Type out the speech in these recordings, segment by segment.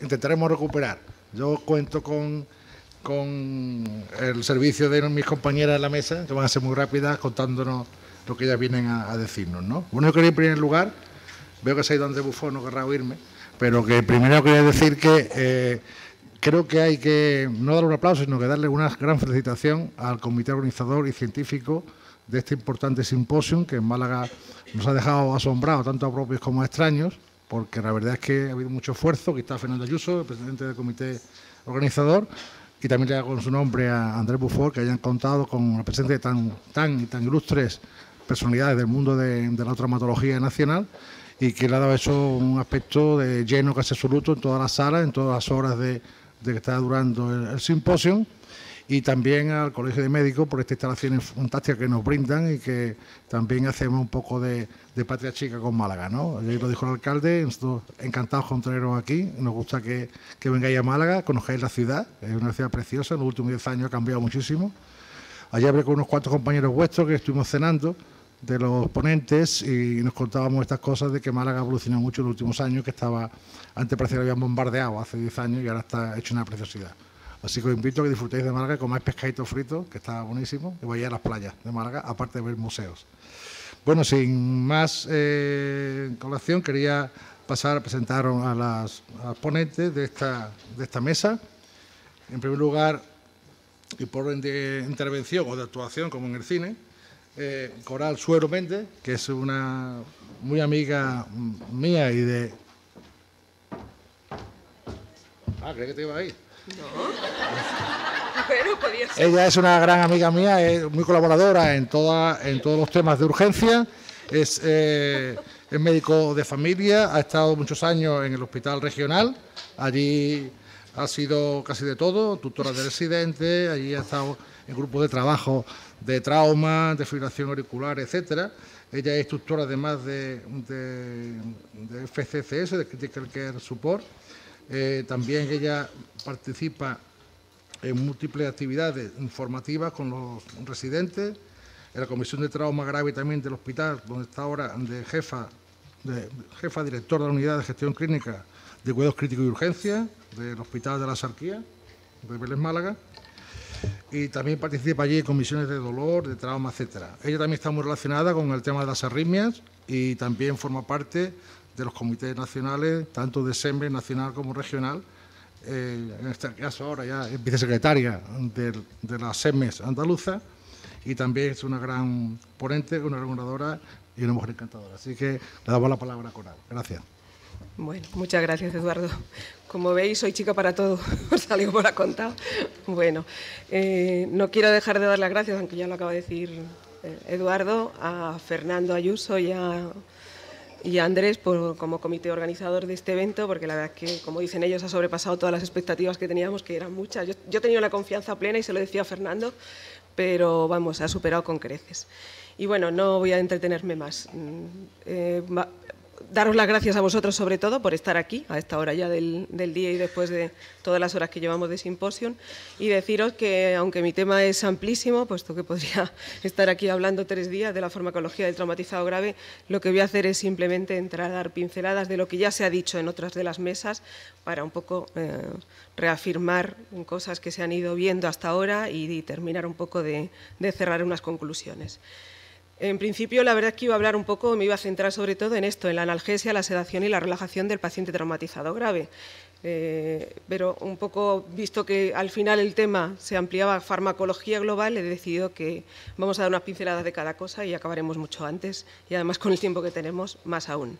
intentaremos recuperar. Yo cuento con, con el servicio de mis compañeras de la mesa, que van a ser muy rápidas contándonos lo que ellas vienen a, decirnos. Bueno, yo quería en primer lugar, veo que se ha ido donde bufón, no querrá oírme, pero que primero quería decir que eh, creo que hay que no dar un aplauso, sino que darle una gran felicitación al comité organizador y científico de este importante simposio que en Málaga nos ha dejado asombrados, tanto a propios como a extraños porque la verdad es que ha habido mucho esfuerzo. que está Fernando Ayuso, el presidente del comité organizador, y también le hago en su nombre a Andrés Bufor, que hayan contado con la presencia de tan, tan y tan ilustres personalidades del mundo de, la traumatología nacional y que le ha dado eso un aspecto de lleno casi absoluto en todas las salas, en todas las horas de, que está durando el simposio y también al Colegio de Médicos por esta instalación fantástica que nos brindan y que también hacemos un poco de, patria chica con Málaga. ¿no? Ayer lo dijo el alcalde, nosotros encantados con teneros aquí, nos gusta que, vengáis a Málaga, conozcáis la ciudad, es una ciudad preciosa, en los últimos 10 años ha cambiado muchísimo. Ayer hablé con unos cuantos compañeros vuestros que estuvimos cenando de los ponentes y nos contábamos estas cosas de que Málaga ha evolucionado mucho en los últimos años, que estaba, antes parecía que habían bombardeado hace 10 años y ahora está hecho una preciosidad. Así que os invito a que disfrutéis de Málaga, comáis pescadito frito, que está buenísimo, y vayáis a las playas de Málaga, aparte de ver museos. Bueno, sin más eh, colación, quería pasar a presentar a las, ponentes de esta, de esta mesa. En primer lugar, y por de intervención o de actuación, como en el cine, eh, Coral Suero Méndez, que es una muy amiga mía y de... Ah, creo que te iba ahí. Ella es una gran amiga mía, es muy colaboradora en, toda, en todos los temas de urgencia. Eh, es, médico de familia, ha estado muchos años en el hospital regional. Allí ha sido casi de todo, tutora de residentes, allí ha estado en grupos de trabajo de trauma, de fibración auricular, etcétera. Ella es tutora, además de, de, de FCCS, de Critical Care Support. Eh, también ella participa en múltiples actividades informativas con los residentes, en la Comisión de Trauma Grave también del hospital, donde está ahora de jefa, de, jefa director de la Unidad de Gestión Clínica de Cuidados Críticos y Urgencias del Hospital de la Sarquía de Vélez Málaga. Y también participa allí en comisiones de dolor, de trauma, etcétera. Ella también está muy relacionada con el tema de las arritmias y también forma parte de los comités nacionales, tanto de SEMBE nacional como regional. Eh, en este caso ahora ya es vicesecretaria de, la las SEMES andaluza y también es una gran ponente, una reguladora y una mujer encantadora. Así que le damos la palabra a Coral. Gracias. Bueno, muchas gracias, Eduardo. Como veis, soy chica para todo, os salgo por la Bueno, eh, no quiero dejar de dar las gracias, aunque ya lo acaba de decir eh, Eduardo, a Fernando Ayuso y a y Andrés como comité organizador de este evento, porque la verdad es que, como dicen ellos, ha sobrepasado todas las expectativas que teníamos, que eran muchas. Yo, yo tenía la confianza plena y se lo decía a Fernando, pero vamos, ha superado con creces. Y bueno, no voy a entretenerme más. Mm, eh, daros las gracias a vosotros sobre todo por estar aquí a esta hora ya del, día y después de todas las horas que llevamos de simposio, y deciros que aunque mi tema es amplísimo, puesto que podría estar aquí hablando tres días de la farmacología del traumatizado grave, lo que voy a hacer es simplemente entrar a dar pinceladas de lo que ya se ha dicho en otras de las mesas para un poco eh, reafirmar cosas que se han ido viendo hasta ahora y, terminar un poco de cerrar unas conclusiones. En principio, la verdad es que iba a hablar un poco, me iba a centrar sobre todo en esto, en la analgesia, la sedación y la relajación del paciente traumatizado grave. Eh, pero un poco, visto que al final el tema se ampliaba a farmacología global, he decidido que vamos a dar unas pinceladas de cada cosa y acabaremos mucho antes, y además con el tiempo que tenemos, más aún.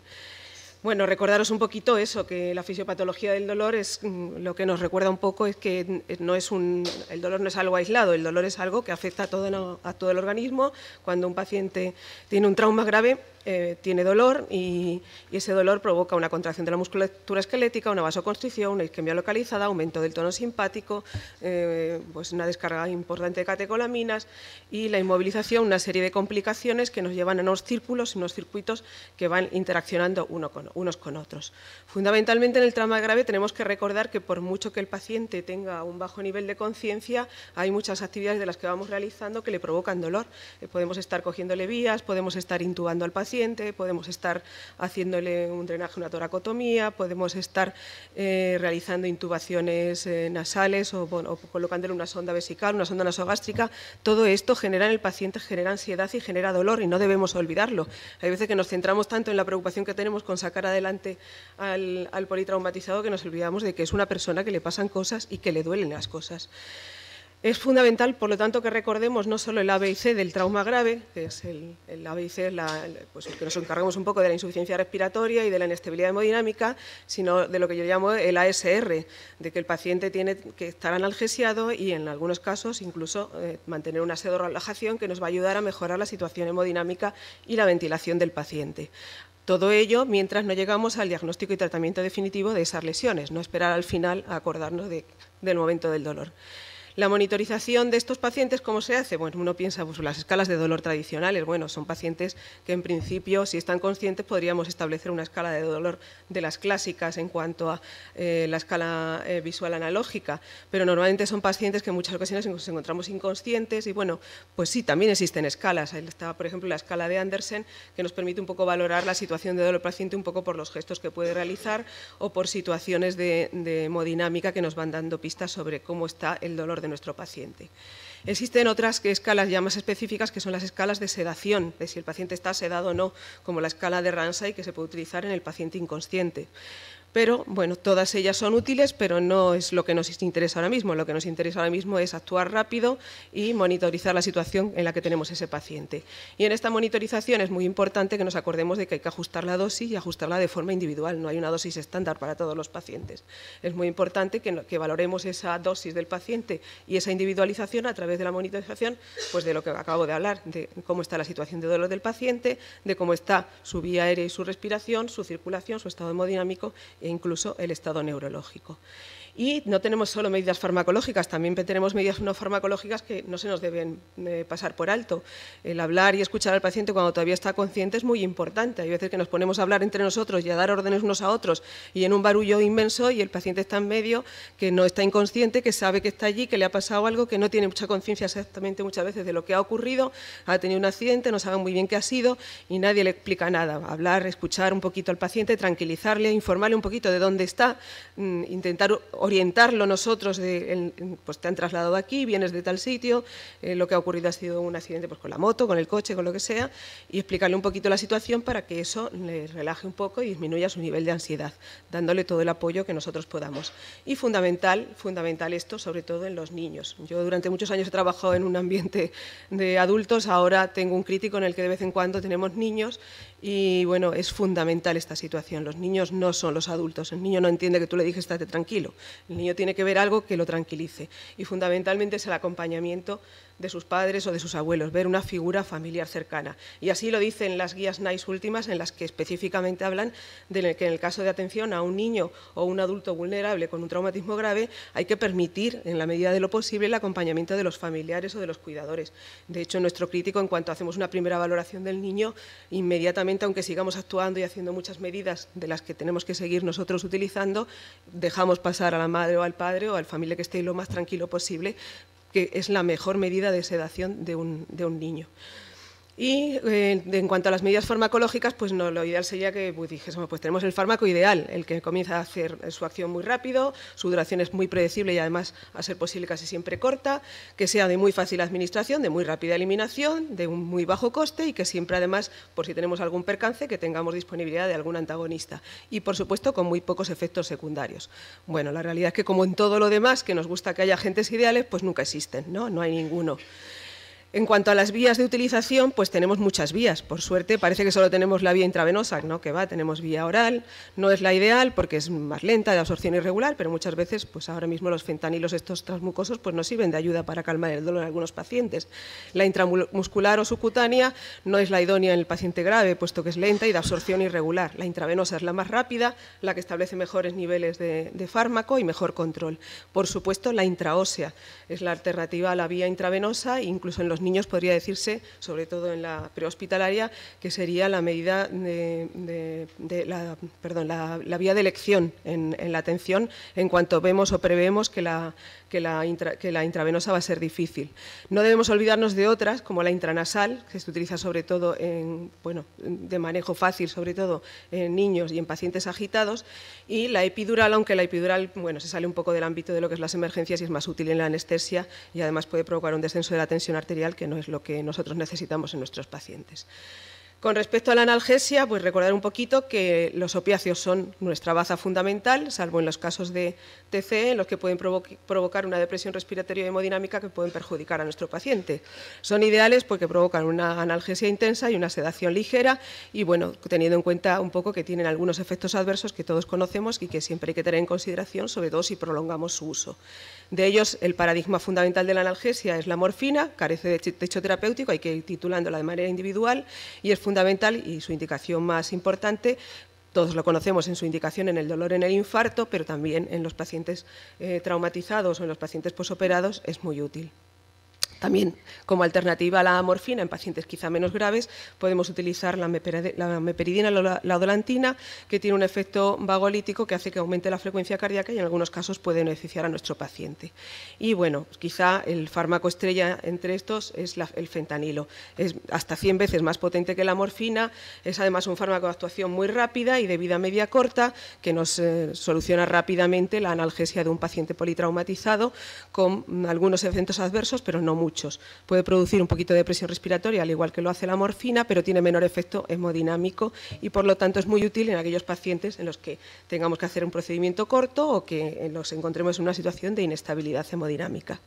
Bueno, recordaros un poquito eso, que la fisiopatología del dolor es mm, lo que nos recuerda un poco es que eh, no es un, el dolor no es algo aislado, el dolor es algo que afecta a todo, a todo el organismo. Cuando un paciente tiene un trauma grave, eh, tiene dolor y, ese dolor provoca una contracción de la musculatura esquelética, una vasoconstricción, una isquemia localizada, aumento del tono simpático, eh, pues una descarga importante de catecolaminas y la inmovilización, una serie de complicaciones que nos llevan a unos círculos, y unos circuitos que van interaccionando uno con otro unos con otros. Fundamentalmente en el trauma grave tenemos que recordar que por mucho que el paciente tenga un bajo nivel de conciencia, hay muchas actividades de las que vamos realizando que le provocan dolor. Eh, podemos estar cogiéndole vías, podemos estar intubando al paciente, podemos estar haciéndole un drenaje, una toracotomía, podemos estar eh, realizando intubaciones eh, nasales o, colocándole una sonda vesical, una sonda nasogástrica. Todo esto genera en el paciente genera ansiedad y genera dolor y no debemos olvidarlo. Hay veces que nos centramos tanto en la preocupación que tenemos con sacar adelante al, politraumatizado que nos olvidamos de que es una persona que le pasan cosas y que le duelen las cosas. Es fundamental, por lo tanto, que recordemos no solo el ABC del trauma grave, que es el, el ABC, pues, que nos encargamos un poco de la insuficiencia respiratoria y de la inestabilidad hemodinámica, sino de lo que yo llamo el ASR, de que el paciente tiene que estar analgesiado y, en algunos casos, incluso eh, mantener una relajación que nos va a ayudar a mejorar la situación hemodinámica y la ventilación del paciente. Todo ello mientras no llegamos al diagnóstico y tratamiento definitivo de esas lesiones, no esperar al final a acordarnos del momento del dolor. La monitorización de estos pacientes, ¿cómo se hace? Bueno, uno piensa pues, las escalas de dolor tradicionales. Bueno, son pacientes que en principio, si están conscientes, podríamos establecer una escala de dolor de las clásicas en cuanto a eh, la escala eh, visual analógica, pero normalmente son pacientes que en muchas ocasiones nos encontramos inconscientes y bueno, pues sí, también existen escalas. Ahí está, por ejemplo, la escala de Andersen, que nos permite un poco valorar la situación de dolor paciente un poco por los gestos que puede realizar o por situaciones de, de hemodinámica que nos van dando pistas sobre cómo está el dolor de nuestro paciente. Existen otras escalas ya más específicas que son las escalas de sedación, de si el paciente está sedado o no, como la escala de Ramsay que se puede utilizar en el paciente inconsciente. Pero bueno, todas ellas son útiles, pero no es lo que nos interesa ahora mismo. Lo que nos interesa ahora mismo es actuar rápido y monitorizar la situación en la que tenemos ese paciente. Y en esta monitorización es muy importante que nos acordemos de que hay que ajustar la dosis y ajustarla de forma individual. No hay una dosis estándar para todos los pacientes. Es muy importante que, valoremos esa dosis del paciente y esa individualización a través de la monitorización, pues de lo que acabo de hablar, de cómo está la situación de dolor del paciente, de cómo está su vía aérea y su respiración, su circulación, su estado hemodinámico e incluso el estado neurológico. Y no tenemos solo medidas farmacológicas, también tenemos medidas no farmacológicas que no se nos deben eh, pasar por alto. El hablar y escuchar al paciente cuando todavía está consciente es muy importante. Hay veces que nos ponemos a hablar entre nosotros y a dar órdenes unos a otros y en un barullo inmenso y el paciente está en medio, que no está inconsciente, que sabe que está allí, que le ha pasado algo, que no tiene mucha conciencia exactamente muchas veces de lo que ha ocurrido, ha tenido un accidente, no sabe muy bien qué ha sido y nadie le explica nada. Hablar, escuchar un poquito al paciente, tranquilizarle, informarle un poquito de dónde está, mm, intentar orientarlo nosotros, de, pues te han trasladado aquí, vienes de tal sitio, eh, lo que ha ocurrido ha sido un accidente pues, con la moto, con el coche, con lo que sea, y explicarle un poquito la situación para que eso le relaje un poco y disminuya su nivel de ansiedad, dándole todo el apoyo que nosotros podamos. Y fundamental, fundamental esto, sobre todo en los niños. Yo durante muchos años he trabajado en un ambiente de adultos, ahora tengo un crítico en el que de vez en cuando tenemos niños y bueno, es fundamental esta situación. Los niños no son los adultos. El niño no entiende que tú le dijes estate tranquilo. El niño tiene que ver algo que lo tranquilice. Y fundamentalmente es el acompañamiento de sus padres o de sus abuelos, ver una figura familiar cercana. Y así lo dicen las guías NICE últimas, en las que específicamente hablan de que en el caso de atención a un niño o un adulto vulnerable con un traumatismo grave, hay que permitir, en la medida de lo posible, el acompañamiento de los familiares o de los cuidadores. De hecho, nuestro crítico, en cuanto hacemos una primera valoración del niño, inmediatamente, aunque sigamos actuando y haciendo muchas medidas de las que tenemos que seguir nosotros utilizando, dejamos pasar a la madre o al padre o al familia que esté lo más tranquilo posible que es la mejor medida de sedación de un, de un niño. Y eh, en cuanto a las medidas farmacológicas, pues no, lo ideal sería que pues, dijésemos, pues tenemos el fármaco ideal, el que comienza a hacer su acción muy rápido, su duración es muy predecible y además a ser posible casi siempre corta, que sea de muy fácil administración, de muy rápida eliminación, de un muy bajo coste y que siempre además, por si tenemos algún percance, que tengamos disponibilidad de algún antagonista. Y por supuesto con muy pocos efectos secundarios. Bueno, la realidad es que como en todo lo demás que nos gusta que haya agentes ideales, pues nunca existen, ¿no? No hay ninguno. En cuanto a las vías de utilización, pues tenemos muchas vías. Por suerte, parece que solo tenemos la vía intravenosa, ¿no? que va, tenemos vía oral, no es la ideal porque es más lenta, de absorción irregular, pero muchas veces, pues ahora mismo los fentanilos estos transmucosos pues nos sirven de ayuda para calmar el dolor en algunos pacientes. La intramuscular o subcutánea no es la idónea en el paciente grave, puesto que es lenta y de absorción irregular. La intravenosa es la más rápida, la que establece mejores niveles de, fármaco y mejor control. Por supuesto, la intraósea es la alternativa a la vía intravenosa, incluso en los niños podría decirse, sobre todo en la prehospitalaria, que sería la medida de, la, perdón, la, vía de elección en, la atención en cuanto vemos o prevemos que la, que la, intravenosa va a ser difícil. No debemos olvidarnos de otras, como la intranasal, que se utiliza sobre todo bueno, de manejo fácil, sobre todo en niños y en pacientes agitados, y la epidural, aunque la epidural bueno, se sale un poco del ámbito de lo que es las emergencias y es más útil en la anestesia y además puede provocar un descenso de la tensión arterial, que no es lo que nosotros necesitamos en nuestros pacientes. Con respecto a la analgesia, pues recordar un poquito que los opiáceos son nuestra baza fundamental, salvo en los casos de TCE, en los que pueden provocar una depresión respiratoria hemodinámica que pueden perjudicar a nuestro paciente. Son ideales porque provocan una analgesia intensa y una sedación ligera y, bueno, teniendo en cuenta un poco que tienen algunos efectos adversos que todos conocemos y que siempre hay que tener en consideración, sobre todo si prolongamos su uso. De ellos, el paradigma fundamental de la analgesia es la morfina, carece de techo terapéutico, hay que ir titulándola de manera individual y es fundamental y su indicación más importante todos lo conocemos en su indicación en el dolor en el infarto, pero también en los pacientes eh, traumatizados o en los pacientes posoperados es muy útil. También, como alternativa a la morfina en pacientes quizá menos graves, podemos utilizar la, meperidina, la, odolantina, dolantina, que tiene un efecto vagolítico que hace que aumente la frecuencia cardíaca y en algunos casos puede beneficiar a nuestro paciente. Y bueno, quizá el fármaco estrella entre estos es el fentanilo. Es hasta 100 veces más potente que la morfina, es además un fármaco de actuación muy rápida y de vida media corta, que nos eh, soluciona rápidamente la analgesia de un paciente politraumatizado con algunos efectos adversos, pero no muy muchos. Puede producir un poquito de presión respiratoria, al igual que lo hace la morfina, pero tiene menor efecto hemodinámico y, por lo tanto, es muy útil en aquellos pacientes en los que tengamos que hacer un procedimiento corto o que nos encontremos en una situación de inestabilidad hemodinámica.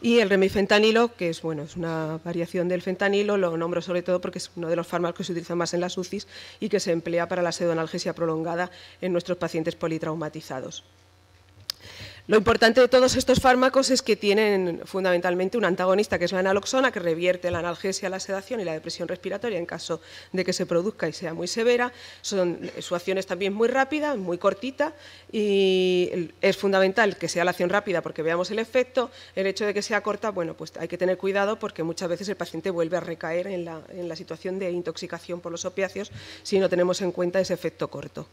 Y el remifentanilo, que es, bueno, es una variación del fentanilo, lo nombro sobre todo porque es uno de los fármacos que se utilizan más en las UCIs y que se emplea para la pseudoanalgesia prolongada en nuestros pacientes politraumatizados. Lo importante de todos estos fármacos es que tienen fundamentalmente un antagonista, que es la naloxona, que revierte la analgesia, la sedación y la depresión respiratoria en caso de que se produzca y sea muy severa. su acción es también muy rápida, muy cortita y es fundamental que sea la acción rápida porque veamos el efecto. El hecho de que sea corta, bueno, pues hay que tener cuidado porque muchas veces el paciente vuelve a recaer en la, en la situación de intoxicación por los opiáceos si no tenemos en cuenta ese efecto corto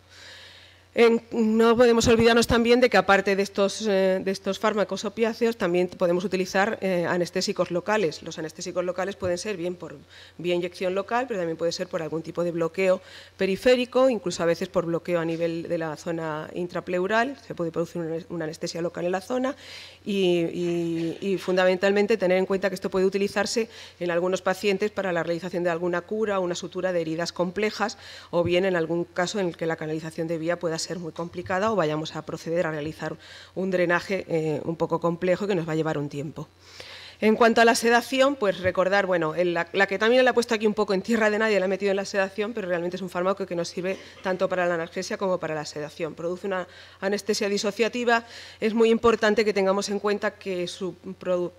no podemos olvidarnos también de que aparte de estos, eh, de estos fármacos opiáceos también podemos utilizar eh, anestésicos locales. Los anestésicos locales pueden ser bien por vía inyección local, pero también puede ser por algún tipo de bloqueo periférico, incluso a veces por bloqueo a nivel de la zona intrapleural, se puede producir una, anestesia local en la zona y, fundamentalmente tener en cuenta que esto puede utilizarse en algunos pacientes para la realización de alguna cura o una sutura de heridas complejas o bien en algún caso en el que la canalización de vía pueda ser muy complicada o vayamos a proceder a realizar un drenaje eh, un poco complejo que nos va a llevar un tiempo. En cuanto a la sedación, pues recordar, bueno, la, que también la he puesto aquí un poco en tierra de nadie, la he metido en la sedación, pero realmente es un fármaco que nos sirve tanto para la analgesia como para la sedación. Produce una anestesia disociativa. Es muy importante que tengamos en cuenta que su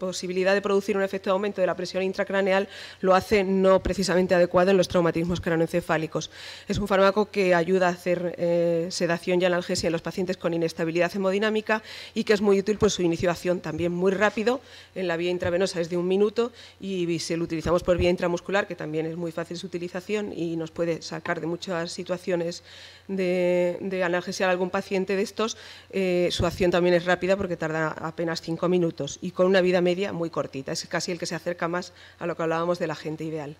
posibilidad de producir un efecto de aumento de la presión intracraneal lo hace no precisamente adecuado en los traumatismos cranoencefálicos. Es un fármaco que ayuda a hacer eh, sedación y analgesia en los pacientes con inestabilidad hemodinámica y que es muy útil por pues, su iniciación también muy rápido en la vía intracraneal venosa es de un minuto y si lo utilizamos por vía intramuscular, que también es muy fácil su utilización y nos puede sacar de muchas situaciones de, analgesia a algún paciente de estos, eh, su acción también es rápida porque tarda apenas cinco minutos y con una vida media muy cortita. Es casi el que se acerca más a lo que hablábamos de la gente ideal.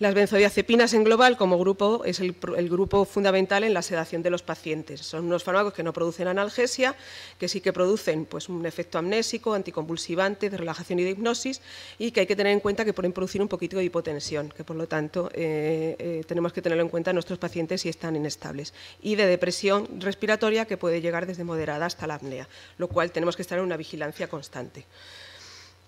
Las benzodiazepinas en global como grupo es el, grupo fundamental en la sedación de los pacientes. Son unos fármacos que no producen analgesia, que sí que producen pues, un efecto amnésico, anticonvulsivante, de relajación y de hipnosis y que hay que tener en cuenta que pueden producir un poquito de hipotensión, que por lo tanto eh, eh, tenemos que tenerlo en cuenta nuestros pacientes si están inestables. Y de depresión respiratoria que puede llegar desde moderada hasta la apnea, lo cual tenemos que estar en una vigilancia constante.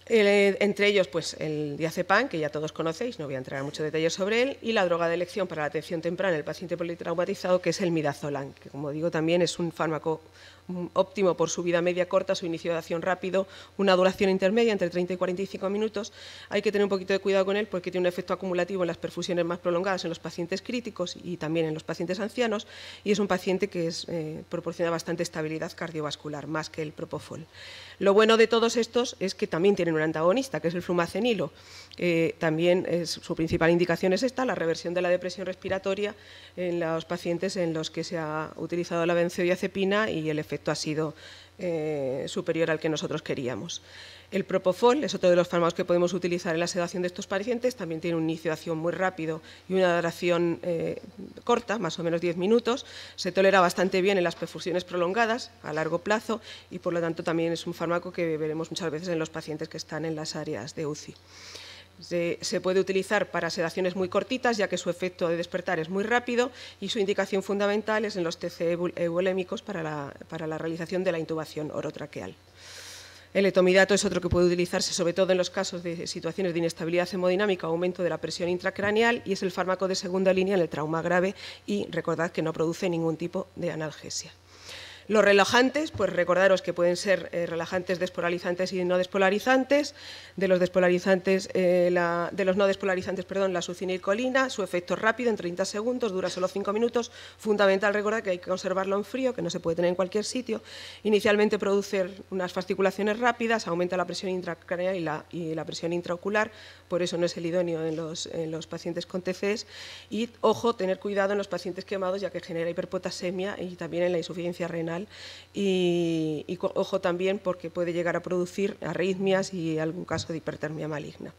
Eh, entre ellos, pues el diazepam, que ya todos conocéis, no voy a entrar en muchos detalles sobre él, y la droga de elección para la atención temprana del paciente politraumatizado, que es el midazolam, que como digo también es un fármaco Mm, óptimo por su vida media corta, su inicio de acción rápido, una duración intermedia entre 30 y 45 minutos. Hay que tener un poquito de cuidado con él porque tiene un efecto acumulativo en las perfusiones más prolongadas en los pacientes críticos y también en los pacientes ancianos y es un paciente que eh, proporciona bastante estabilidad cardiovascular, más que el propofol. Lo bueno de todos estos es que también tienen un antagonista, que es el flumacenilo. Eh, también su principal indicación es esta, la reversión de la depresión respiratoria en los pacientes en los que se ha utilizado la benzodiazepina y el efecto ha sido eh, superior al que nosotros queríamos. El propofol es otro de los fármacos que podemos utilizar en la sedación de estos pacientes. También tiene un inicio de acción muy rápido y una duración eh, corta, más o menos 10 minutos. Se tolera bastante bien en las perfusiones prolongadas a largo plazo y, por lo tanto, también es un fármaco que veremos muchas veces en los pacientes que están en las áreas de UCI. Se, puede utilizar para sedaciones muy cortitas, ya que su efecto de despertar es muy rápido y su indicación fundamental es en los TCE evolémicos para la, realización de la intubación orotraqueal. El etomidato es otro que puede utilizarse sobre todo en los casos de situaciones de inestabilidad hemodinámica o aumento de la presión intracraneal y es el fármaco de segunda línea en el trauma grave y recordad que no produce ningún tipo de analgesia. Los relajantes, pues recordaros que pueden ser eh, relajantes despolarizantes y no despolarizantes. De los despolarizantes, eh, de los no despolarizantes, perdón, la colina, su efecto rápido en 30 segundos, dura solo 5 minutos. Fundamental recordar que hay que conservarlo en frío, que no se puede tener en cualquier sitio. Inicialmente produce unas fasciculaciones rápidas, aumenta la presión intracraneal y la, presión intraocular, por eso no es el idóneo en los, en los pacientes con TCs. Y ojo, tener cuidado en los pacientes quemados, ya que genera hiperpotasemia y también en la insuficiencia renal y, ojo también porque puede llegar a producir arritmias y algún caso de hipertermia maligna.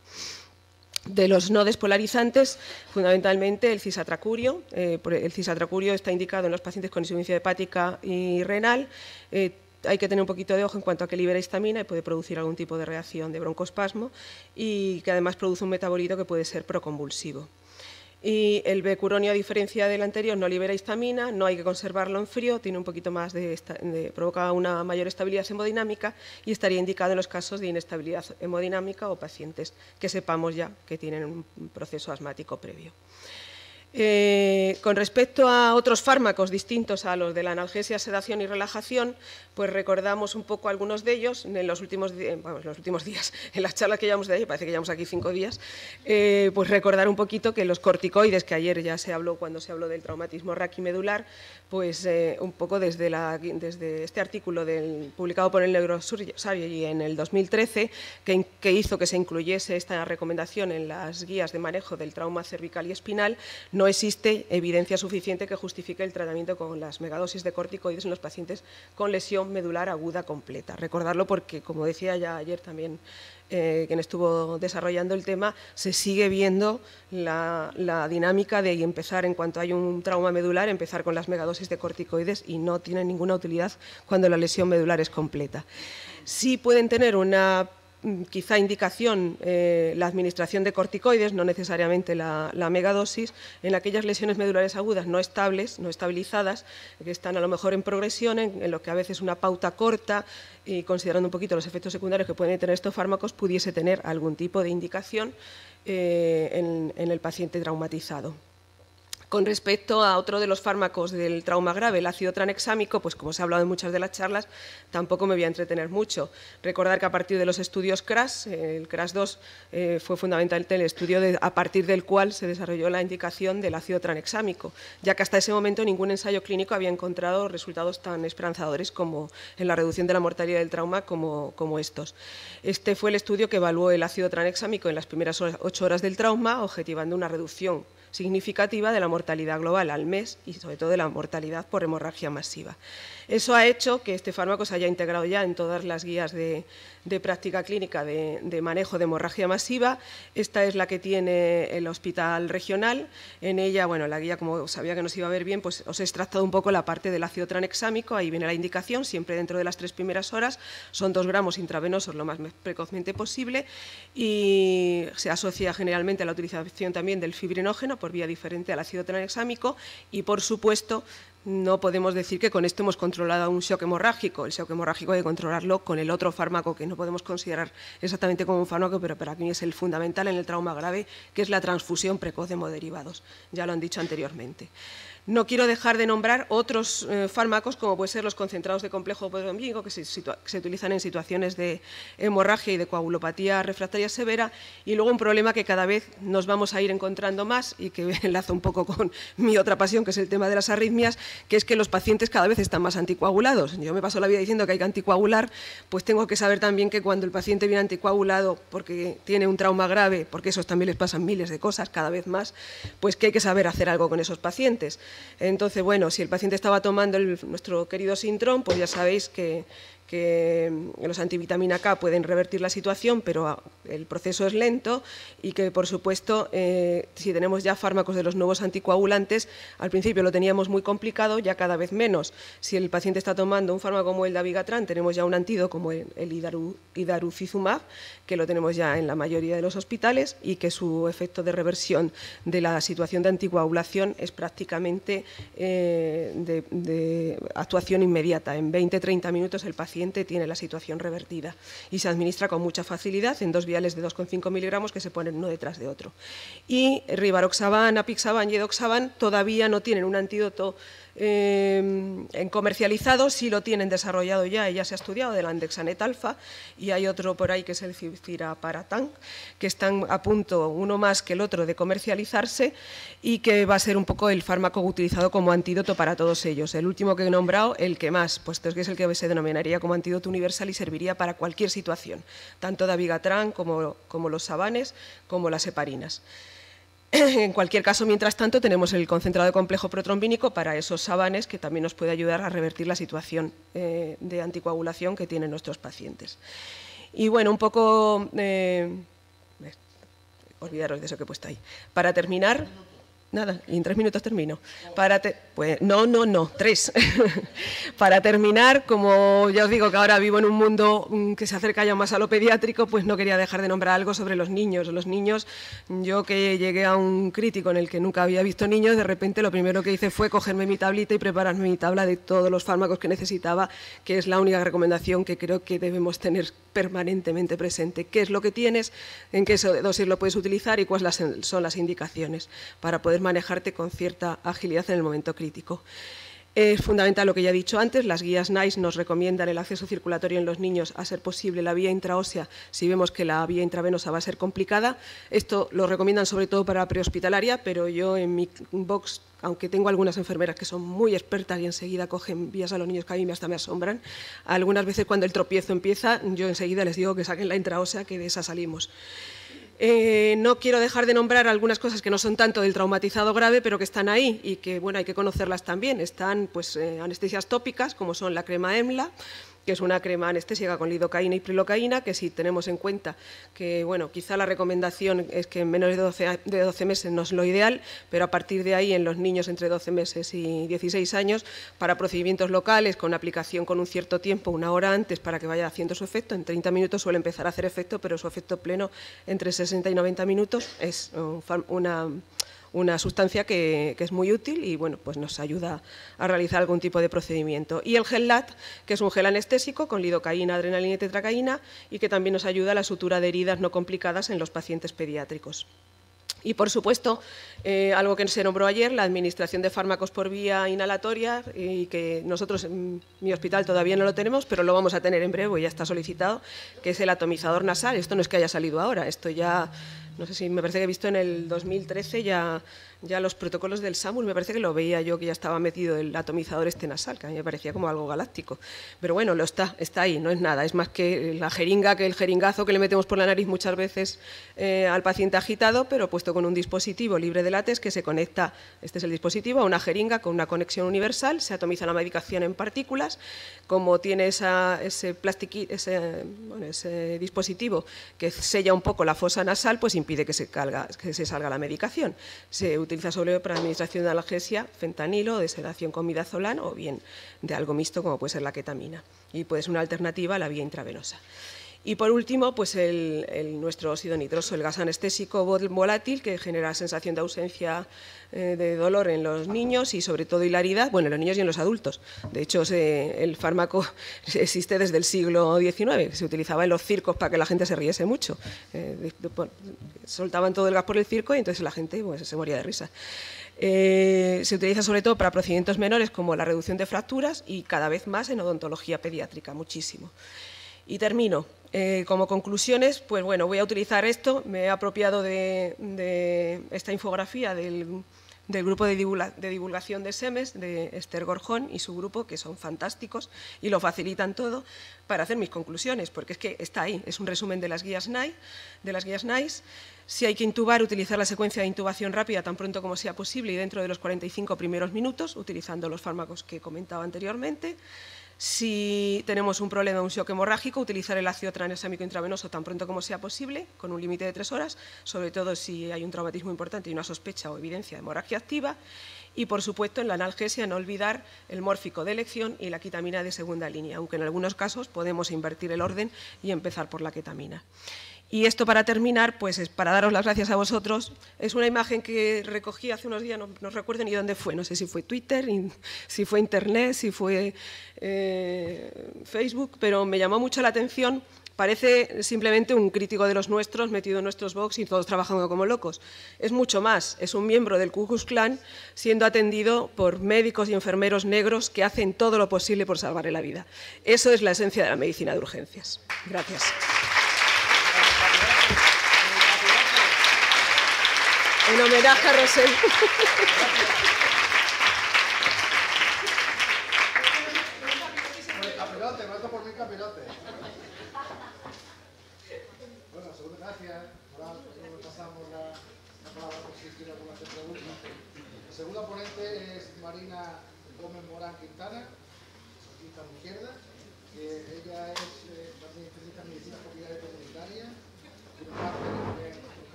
De los no despolarizantes, fundamentalmente el cisatracurio. Eh, el cisatracurio está indicado en los pacientes con insuficiencia hepática y renal. Eh, hay que tener un poquito de ojo en cuanto a que libera histamina y puede producir algún tipo de reacción de broncospasmo y que además produce un metabolito que puede ser proconvulsivo. Y el becuronio, a diferencia del anterior, no libera histamina, no hay que conservarlo en frío, tiene un poquito más de, provoca una mayor estabilidad hemodinámica y estaría indicado en los casos de inestabilidad hemodinámica o pacientes que sepamos ya que tienen un proceso asmático previo. Eh, con respecto a otros fármacos distintos a los de la analgesia, sedación y relajación, pues recordamos un poco algunos de ellos en los últimos, los últimos días, en la charla que llevamos de ahí, parece que llevamos aquí cinco días, eh, pues recordar un poquito que los corticoides, que ayer ya se habló cuando se habló del traumatismo raquimedular, pues eh, un poco desde, la, este artículo publicado por el y en el 2013, que, que hizo que se incluyese esta recomendación en las guías de manejo del trauma cervical y espinal, no existe evidencia suficiente que justifique el tratamiento con las megadosis de corticoides en los pacientes con lesión medular aguda completa. Recordarlo porque, como decía ya ayer también eh, quien estuvo desarrollando el tema, se sigue viendo la, la, dinámica de empezar, en cuanto hay un trauma medular, empezar con las megadosis de corticoides y no tiene ninguna utilidad cuando la lesión medular es completa. Sí pueden tener una Mm, quizá indicación eh, la administración de corticoides, no necesariamente la, megadosis, en aquellas lesiones medulares agudas no estables, no estabilizadas, que están a lo mejor en progresión, en, lo que a veces una pauta corta y considerando un poquito los efectos secundarios que pueden tener estos fármacos, pudiese tener algún tipo de indicación eh, en el paciente traumatizado. Con respecto a otro de los fármacos del trauma grave, el ácido tranexámico, pues como se ha hablado en muchas de las charlas, tampoco me voy a entretener mucho. Recordar que a partir de los estudios CRAS, el CRAS 2 eh, fue fundamentalmente el estudio a partir del cual se desarrolló la indicación del ácido tranexámico, ya que hasta ese momento ningún ensayo clínico había encontrado resultados tan esperanzadores como en la reducción de la mortalidad del trauma como, como estos. Este fue el estudio que evaluó el ácido tranexámico en las primeras ocho horas del trauma, objetivando una reducción significativa de la mortalidad global al mes y sobre todo de la mortalidad por hemorragia masiva. Eso ha hecho que este fármaco se haya integrado ya en todas las guías de, práctica clínica de, de, manejo de hemorragia masiva. Esta es la que tiene el hospital regional. En ella, bueno, la guía, como sabía que nos iba a ver bien, pues os he extractado un poco la parte del ácido tranexámico. Ahí viene la indicación, siempre dentro de las tres primeras horas. Son dos gramos intravenosos lo más precozmente posible y se asocia generalmente a la utilización también del fibrinógeno por vía diferente al ácido tranexámico y, por supuesto, no podemos decir que con esto hemos controlado un shock hemorrágico. El shock hemorrágico hay que controlarlo con el otro fármaco que no podemos considerar exactamente como un fármaco, pero para mí es el fundamental en el trauma grave, que es la transfusión precoz de hemoderivados. Ya lo han dicho anteriormente. No quiero dejar de nombrar otros eh, fármacos, como pueden ser los concentrados de complejo podrombínico, que se, utilizan en situaciones de hemorragia y de coagulopatía refractaria severa, y luego un problema que cada vez nos vamos a ir encontrando más y que enlaza un poco con mi otra pasión, que es el tema de las arritmias, que es que los pacientes cada vez están más anticoagulados. Yo me paso la vida diciendo que hay que anticoagular, pues tengo que saber también que cuando el paciente viene anticoagulado porque tiene un trauma grave, porque esos también les pasan miles de cosas cada vez más, pues que hay que saber hacer algo con esos pacientes. Entonces, bueno, si el paciente estaba tomando nuestro querido sintrón, pues ya sabéis que que mm, los antivitamina K pueden revertir la situación, pero ah, el proceso es lento y que, por supuesto, eh, si tenemos ya fármacos de los nuevos anticoagulantes, al principio lo teníamos muy complicado, ya cada vez menos. Si el paciente está tomando un fármaco como el dabigatran, tenemos ya un antídoto como el, el que lo tenemos ya en la mayoría de los hospitales y que su efecto de reversión de la situación de anticoagulación es prácticamente eh, de, de actuación inmediata. En 20-30 minutos el paciente tiene la situación revertida y se administra con mucha facilidad en dos viales de 2,5 miligramos que se ponen uno detrás de otro. Y rivaroxaban, apixaban y edoxaban todavía no tienen un antídoto Em, en comercializado sí lo tienen desarrollado ya, ya se ha estudiado, del Andexanet Alpha, y hay otro por ahí que es el tank que están a punto, uno más que el otro, de comercializarse y que va a ser un poco el fármaco utilizado como antídoto para todos ellos. El último que he nombrado, el que más, puesto que es el que se denominaría como antídoto universal y serviría para cualquier situación, tanto de como, como los sabanes, como las heparinas. en cualquier caso, mientras tanto, tenemos el concentrado complejo protrombínico para esos sabanes que también nos puede ayudar a revertir la situación eh, de anticoagulación que tienen nuestros pacientes. Y bueno, un poco, eh, eh, olvidaros de eso que he puesto ahí. Para terminar, nada, y en tres minutos termino. pues, no, no, no, tres. Para terminar, como ya os digo que ahora vivo en un mundo mm, que se acerca ya más a lo pediátrico, pues no quería dejar de nombrar algo sobre los niños. Los niños, yo que llegué a un crítico en el que nunca había visto niños, de repente lo primero que hice fue cogerme mi tablita y prepararme mi tabla de todos los fármacos que necesitaba, que es la única recomendación que creo que debemos tener permanentemente presente. ¿Qué es lo que tienes? ¿En qué dosis lo puedes utilizar? ¿Y cuáles son las indicaciones para poder manejarte con cierta agilidad en el momento crítico? Es fundamental lo que ya he dicho antes, las guías NICE nos recomiendan el acceso circulatorio en los niños a ser posible la vía intraósea si vemos que la vía intravenosa va a ser complicada. Esto lo recomiendan sobre todo para la prehospitalaria, pero yo en mi box, aunque tengo algunas enfermeras que son muy expertas y enseguida cogen vías a los niños que a mí hasta me asombran, algunas veces cuando el tropiezo empieza yo enseguida les digo que saquen la intraósea, que de esa salimos. Eh, no quiero dejar de nombrar algunas cosas que no son tanto del traumatizado grave, pero que están ahí y que bueno, hay que conocerlas también. Están pues, eh, anestesias tópicas, como son la crema EMLA, que es una crema anestésica con lidocaína y prilocaína, que si tenemos en cuenta que, bueno, quizá la recomendación es que en menos de 12, de 12 meses no es lo ideal, pero a partir de ahí en los niños entre 12 meses y 16 años, para procedimientos locales, con aplicación con un cierto tiempo, una hora antes, para que vaya haciendo su efecto, en 30 minutos suele empezar a hacer efecto, pero su efecto pleno entre 60 y 90 minutos es una una sustancia que, es muy útil y bueno, pues nos ayuda a realizar algún tipo de procedimiento. Y el gel que es un gel anestésico con lidocaína, adrenalina y tetracaína y que también nos ayuda a la sutura de heridas no complicadas en los pacientes pediátricos. Y, por supuesto, eh, algo que se nombró ayer, la administración de fármacos por vía inhalatoria, y que nosotros en mi hospital todavía no lo tenemos, pero lo vamos a tener en breve, pues ya está solicitado, que es el atomizador nasal. Esto no es que haya salido ahora, esto ya no sé si me parece que he visto en el 2013 ya ya los protocolos del samul me parece que lo veía yo que ya estaba metido el atomizador este nasal, que a mí me parecía como algo galáctico. Pero bueno, lo está, está ahí, no es nada, es más que la jeringa, que el jeringazo que le metemos por la nariz muchas veces eh, al paciente agitado, pero puesto con un dispositivo libre de látex que se conecta, este es el dispositivo, a una jeringa con una conexión universal, se atomiza la medicación en partículas, como tiene esa, ese, ese, ese dispositivo que sella un poco la fosa nasal, pues impide que se, que se salga la medicación. Se utiliza sobre para administración de analgesia, fentanilo, de sedación con midazolam o bien de algo mixto como puede ser la ketamina. Y puede ser una alternativa a la vía intravenosa. Y por último, pues el, nuestro óxido nitroso, el gas anestésico volátil, que genera sensación de ausencia eh, de dolor en los niños y sobre todo hilaridad, bueno, en los niños y en los adultos. De hecho, el fármaco existe desde el siglo XIX, se utilizaba en los circos para que la gente se riese mucho. Eh, soltaban todo el gas por el circo y entonces la gente pues, se moría de risa. Eh, se utiliza sobre todo para procedimientos menores como la reducción de fracturas y cada vez más en odontología pediátrica, muchísimo. Y termino. Eh, como conclusiones, pues bueno, voy a utilizar esto, me he apropiado de, esta infografía del, grupo de, divulgación de SEMES, de Esther Gorjón y su grupo, que son fantásticos y lo facilitan todo para hacer mis conclusiones, porque es que está ahí, es un resumen de las guías NICE, de las guías NICE. Si hay que intubar, utilizar la secuencia de intubación rápida tan pronto como sea posible y dentro de los 45 primeros minutos, utilizando los fármacos que comentaba anteriormente. Si tenemos un problema, un shock hemorrágico, utilizar el ácido tranexámico intravenoso tan pronto como sea posible, con un límite de tres horas, sobre todo si hay un traumatismo importante y una sospecha o evidencia de hemorragia activa. Y, por supuesto, en la analgesia no olvidar el mórfico de elección y la ketamina de segunda línea, aunque en algunos casos podemos invertir el orden y empezar por la ketamina. Y esto para terminar, pues es para daros las gracias a vosotros, es una imagen que recogí hace unos días, no, recuerdo ni dónde fue, no sé si fue Twitter, si fue Internet, si fue eh, Facebook, pero me llamó mucho la atención. Parece simplemente un crítico de los nuestros metido en nuestros box y todos trabajando como locos. Es mucho más, es un miembro del Ku Klux Klan siendo atendido por médicos y enfermeros negros que hacen todo lo posible por salvarle la vida. Eso es la esencia de la medicina de urgencias. Gracias. En homenaje a Rosel.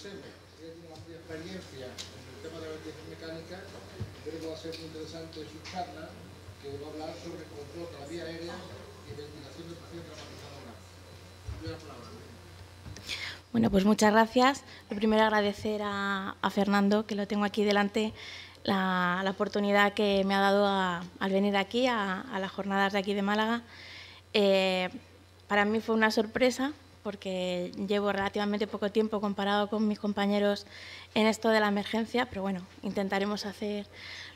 SEME. Ella tiene amplia experiencia en el tema de la ventilación mecánica. Creo que va a ser muy interesante su charla, que va a hablar sobre el control de la vía aérea y ventilación de pacientes traumatizadora. Bueno, pues muchas gracias. Lo primero agradecer a, a Fernando, que lo tengo aquí delante, la, la oportunidad que me ha dado a, al venir aquí a, a, las jornadas de aquí de Málaga. Eh, para mí fue una sorpresa porque llevo relativamente poco tiempo comparado con mis compañeros en esto de la emergencia, pero bueno, intentaremos hacer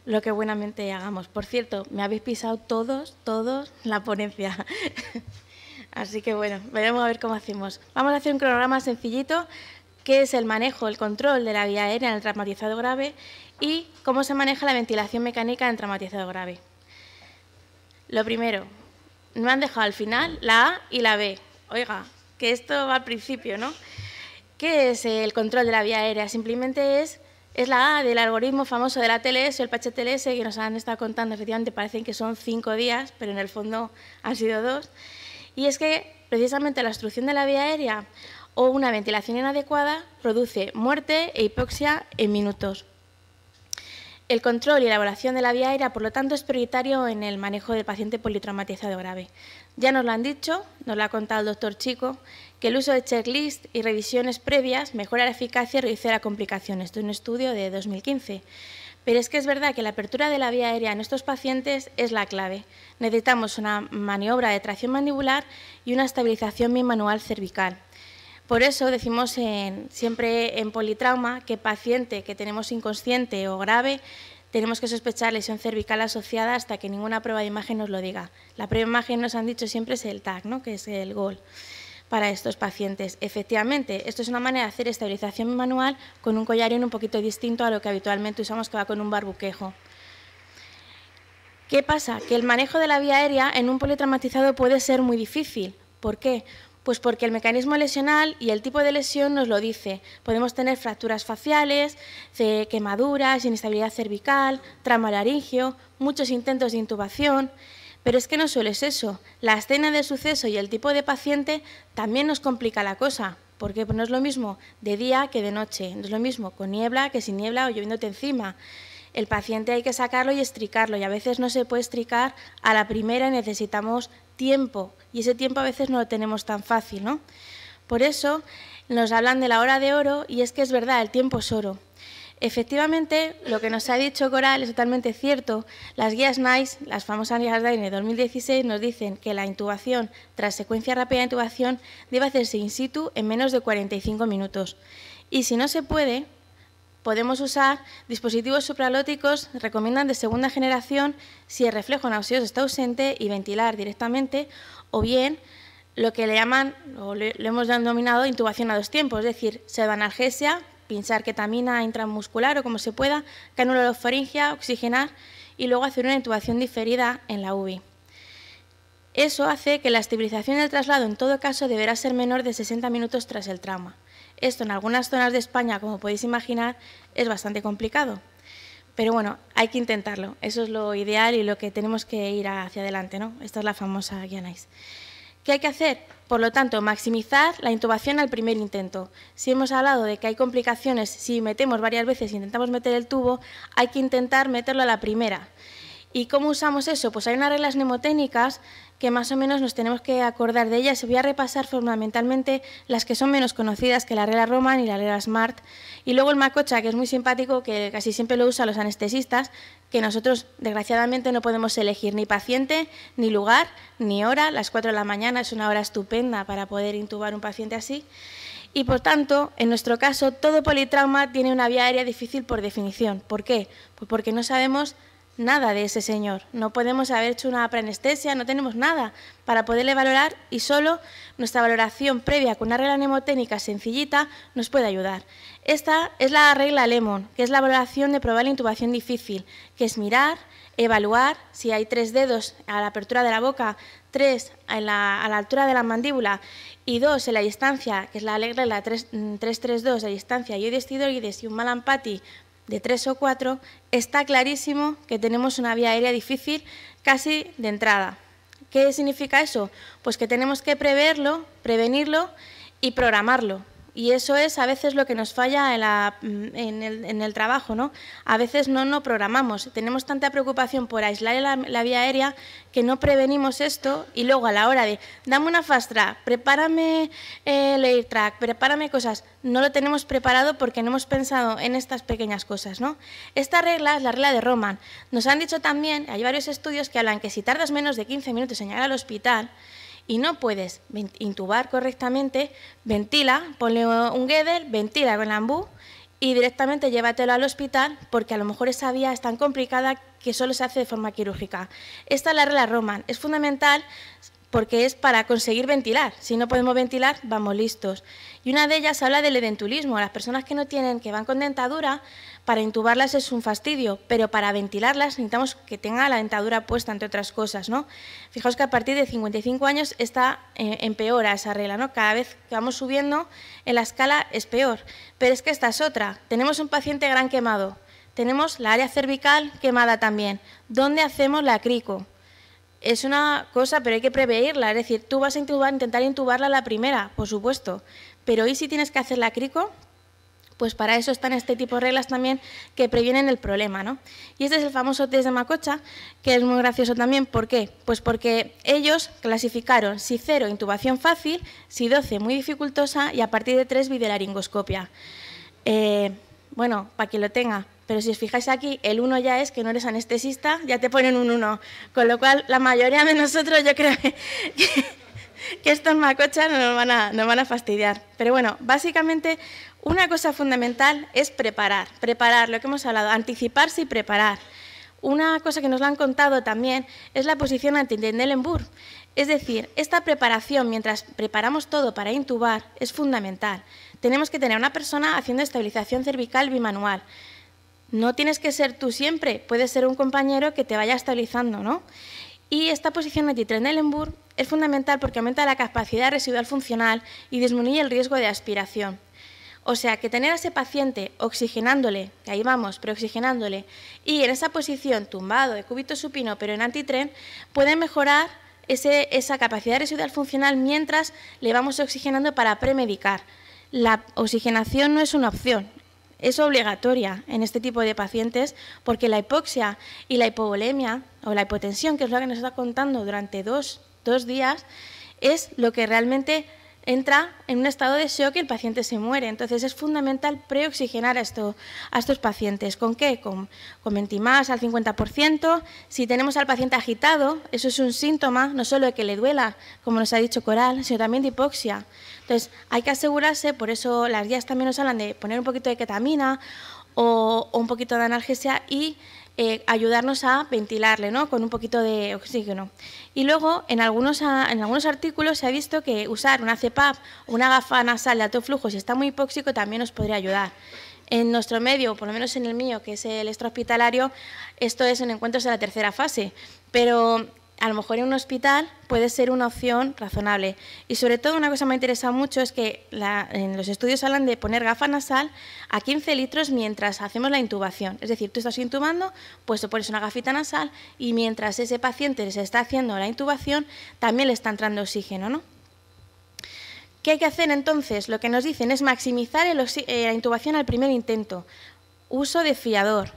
lo que buenamente hagamos. Por cierto, me habéis pisado todos, todos la ponencia. Así que bueno, veremos a ver cómo hacemos. Vamos a hacer un cronograma sencillito, que es el manejo, el control de la vía aérea en el traumatizado grave y cómo se maneja la ventilación mecánica en el traumatizado grave. Lo primero, me han dejado al final la A y la B. Oiga, que esto va al principio, ¿no? ¿Qué es el control de la vía aérea? Simplemente es, es la A del algoritmo famoso de la TLS, el PHTLS, que nos han estado contando, efectivamente parecen que son cinco días, pero en el fondo han sido dos. Y es que precisamente la obstrucción de la vía aérea o una ventilación inadecuada produce muerte e hipoxia en minutos. El control y elaboración de la vía aérea, por lo tanto, es prioritario en el manejo del paciente politraumatizado grave. Ya nos lo han dicho, nos lo ha contado el doctor Chico, que el uso de checklists y revisiones previas mejora la eficacia y reduce las complicaciones. Esto es un estudio de 2015. Pero es que es verdad que la apertura de la vía aérea en estos pacientes es la clave. Necesitamos una maniobra de tracción mandibular y una estabilización bimanual cervical. Por eso decimos siempre en politrauma que paciente que tenemos inconsciente o grave tenemos que sospechar lesión cervical asociada hasta que ninguna prueba de imagen nos lo diga. La prueba de imagen nos han dicho siempre es el TAC, ¿no? que es el GOL para estos pacientes. Efectivamente, esto es una manera de hacer estabilización manual con un collarín un poquito distinto a lo que habitualmente usamos que va con un barbuquejo. ¿Qué pasa? Que el manejo de la vía aérea en un politraumatizado puede ser muy difícil. ¿Por qué? Pues porque el mecanismo lesional y el tipo de lesión nos lo dice. Podemos tener fracturas faciales, eh, quemaduras, inestabilidad cervical, trauma laringio, muchos intentos de intubación. Pero es que no solo es eso. La escena de suceso y el tipo de paciente también nos complica la cosa. Porque no es lo mismo de día que de noche, no es lo mismo con niebla que sin niebla o lloviéndote encima el paciente hay que sacarlo y estricarlo y a veces no se puede estricar a la primera y necesitamos tiempo y ese tiempo a veces no lo tenemos tan fácil, ¿no? Por eso nos hablan de la hora de oro y es que es verdad, el tiempo es oro. Efectivamente, lo que nos ha dicho Coral es totalmente cierto. Las guías NICE, las famosas guías de 2016, nos dicen que la intubación tras secuencia rápida de intubación debe hacerse in situ en menos de 45 minutos. Y si no se puede, podemos usar dispositivos supralóticos, recomiendan de segunda generación si el reflejo nauseoso está ausente y ventilar directamente, o bien lo que le llaman, o le, lo hemos denominado intubación a dos tiempos, es decir, pseudoanalgesia, pinchar ketamina intramuscular o como se pueda, canulofaringia, oxigenar y luego hacer una intubación diferida en la UVI. Eso hace que la estabilización del traslado en todo caso deberá ser menor de 60 minutos tras el trauma. Esto en algunas zonas de España, como podéis imaginar, es bastante complicado. Pero bueno, hay que intentarlo. Eso es lo ideal y lo que tenemos que ir hacia adelante. ¿no? Esta es la famosa guía ¿Qué hay que hacer? Por lo tanto, maximizar la intubación al primer intento. Si hemos hablado de que hay complicaciones si metemos varias veces, intentamos meter el tubo, hay que intentar meterlo a la primera. ¿Y cómo usamos eso? Pues hay unas reglas mnemotécnicas que más o menos nos tenemos que acordar de ellas. Voy a repasar fundamentalmente las que son menos conocidas que la regla Roman y la regla Smart. Y luego el Macocha, que es muy simpático, que casi siempre lo usan los anestesistas, que nosotros desgraciadamente no podemos elegir ni paciente, ni lugar, ni hora. Las 4 de la mañana es una hora estupenda para poder intubar un paciente así. Y por tanto, en nuestro caso, todo politrauma tiene una vía aérea difícil por definición. ¿Por qué? Pues porque no sabemos nada de ese señor. No podemos haber hecho una preanestesia, no tenemos nada para poderle valorar y solo nuestra valoración previa con una regla mnemotécnica sencillita nos puede ayudar. Esta es la regla Lemon, que es la valoración de probar la intubación difícil, que es mirar, evaluar si hay tres dedos a la apertura de la boca, tres a la altura de la mandíbula y dos en la distancia, que es la regla 332 de distancia, Y y tiroides y un mal empati de tres o cuatro, está clarísimo que tenemos una vía aérea difícil casi de entrada. ¿Qué significa eso? Pues que tenemos que preverlo, prevenirlo y programarlo. Y eso es a veces lo que nos falla mm, en, el, trabajo, ¿no? A veces no no programamos, tenemos tanta preocupación por aislar la, vía aérea que no prevenimos esto y luego a la hora de dame una fast track, prepárame eh, el air track, prepárame cosas, no lo tenemos preparado porque no hemos pensado en estas pequeñas cosas, ¿no? Esta regla es la regla de Roman. Nos han dicho también, hay varios estudios que hablan que si tardas menos de 15 minutos en llegar al hospital, y no puedes intubar correctamente, ventila, ponle un guedel... ventila con ambú y directamente llévatelo al hospital porque a lo mejor esa vía es tan complicada que solo se hace de forma quirúrgica. Esta es la regla Roman. Es fundamental porque es para conseguir ventilar. Si no podemos ventilar, vamos listos. Y una de ellas habla del edentulismo. Las personas que no tienen, que van con dentadura, para intubarlas es un fastidio, pero para ventilarlas necesitamos que tenga la dentadura puesta, entre otras cosas, ¿no? Fijaos que a partir de 55 años está, empeora eh, esa regla, ¿no? Cada vez que vamos subiendo en la escala es peor. Pero es que esta es otra. Tenemos un paciente gran quemado, tenemos la área cervical quemada también. ¿Dónde hacemos la crico? es una cosa, pero hay que preveírla. Es decir, tú vas a intentar intubarla la primera, por supuesto. Pero ¿y si tienes que hacer la crico? Pues para eso están este tipo de reglas también que previenen el problema, ¿no? Y este es el famoso test de Macocha, que es muy gracioso también. ¿Por qué? Pues porque ellos clasificaron si cero, intubación fácil, si 12 muy dificultosa y a partir de 3 videolaringoscopia. Eh, bueno, para que lo tenga. Pero si os fijáis aquí, el 1 ya es que no eres anestesista, ya te ponen un 1. Con lo cual, la mayoría de nosotros yo creo que, estos macochas nos van, a, nos van a fastidiar. Pero bueno, básicamente una cosa fundamental es preparar, preparar, lo que hemos hablado, anticiparse y preparar. Una cosa que nos lo han contado también es la posición anti Hindenburg. Es decir, esta preparación mientras preparamos todo para intubar es fundamental. Tenemos que tener una persona haciendo estabilización cervical bimanual. No tienes que ser tú siempre, puede ser un compañero que te vaya estabilizando, ¿no? Y esta posición antitren en Ellenburg es fundamental porque aumenta la capacidad residual funcional y disminuye el riesgo de aspiración. O sea, que tener a ese paciente oxigenándole, que ahí vamos, preoxigenándole, y en esa posición tumbado de cúbito supino pero en antitren, puede mejorar esa capacidad residual funcional mientras le vamos oxigenando para premedicar. La oxigenación no es una opción, es obligatoria en este tipo de pacientes porque la hipoxia y la hipovolemia o la hipotensión, que es lo que nos está contando durante dos días, es lo que realmente entra en un estado de shock y el paciente se muere. Entonces es fundamental preoxigenar a, estos pacientes. ¿Con qué? Con, con más, al 50%. Si tenemos al paciente agitado, eso es un síntoma no solo de que le duela, como nos ha dicho Coral, sino también de hipoxia. Entonces hay que asegurarse, por eso las guías también nos hablan de poner un poquito de ketamina o, o un poquito de analgesia y eh, ayudarnos a ventilarle ¿no? con un poquito de oxígeno. Y luego, en algunos, ah, en algunos artículos se ha visto que usar una CPAP una gafa nasal de alto flujo, si está muy hipóxico, también nos podría ayudar. En nuestro medio, por lo menos en el mío, que es el extrahospitalario, esto es en encuentros de la tercera fase, pero a lo mejor en un hospital puede ser una opción razonable. Y sobre todo una cosa que me interesa mucho es que en los estudios hablan de poner gafa nasal a 15 litros mientras hacemos la intubación. Es decir, tú estás intubando, pues te pones una gafita nasal y mientras ese paciente se está haciendo la intubación, también le está entrando oxígeno, ¿no? ¿Qué hay que hacer entonces? Lo que nos dicen es maximizar eh, la intubación al primer intento. Uso de fiador,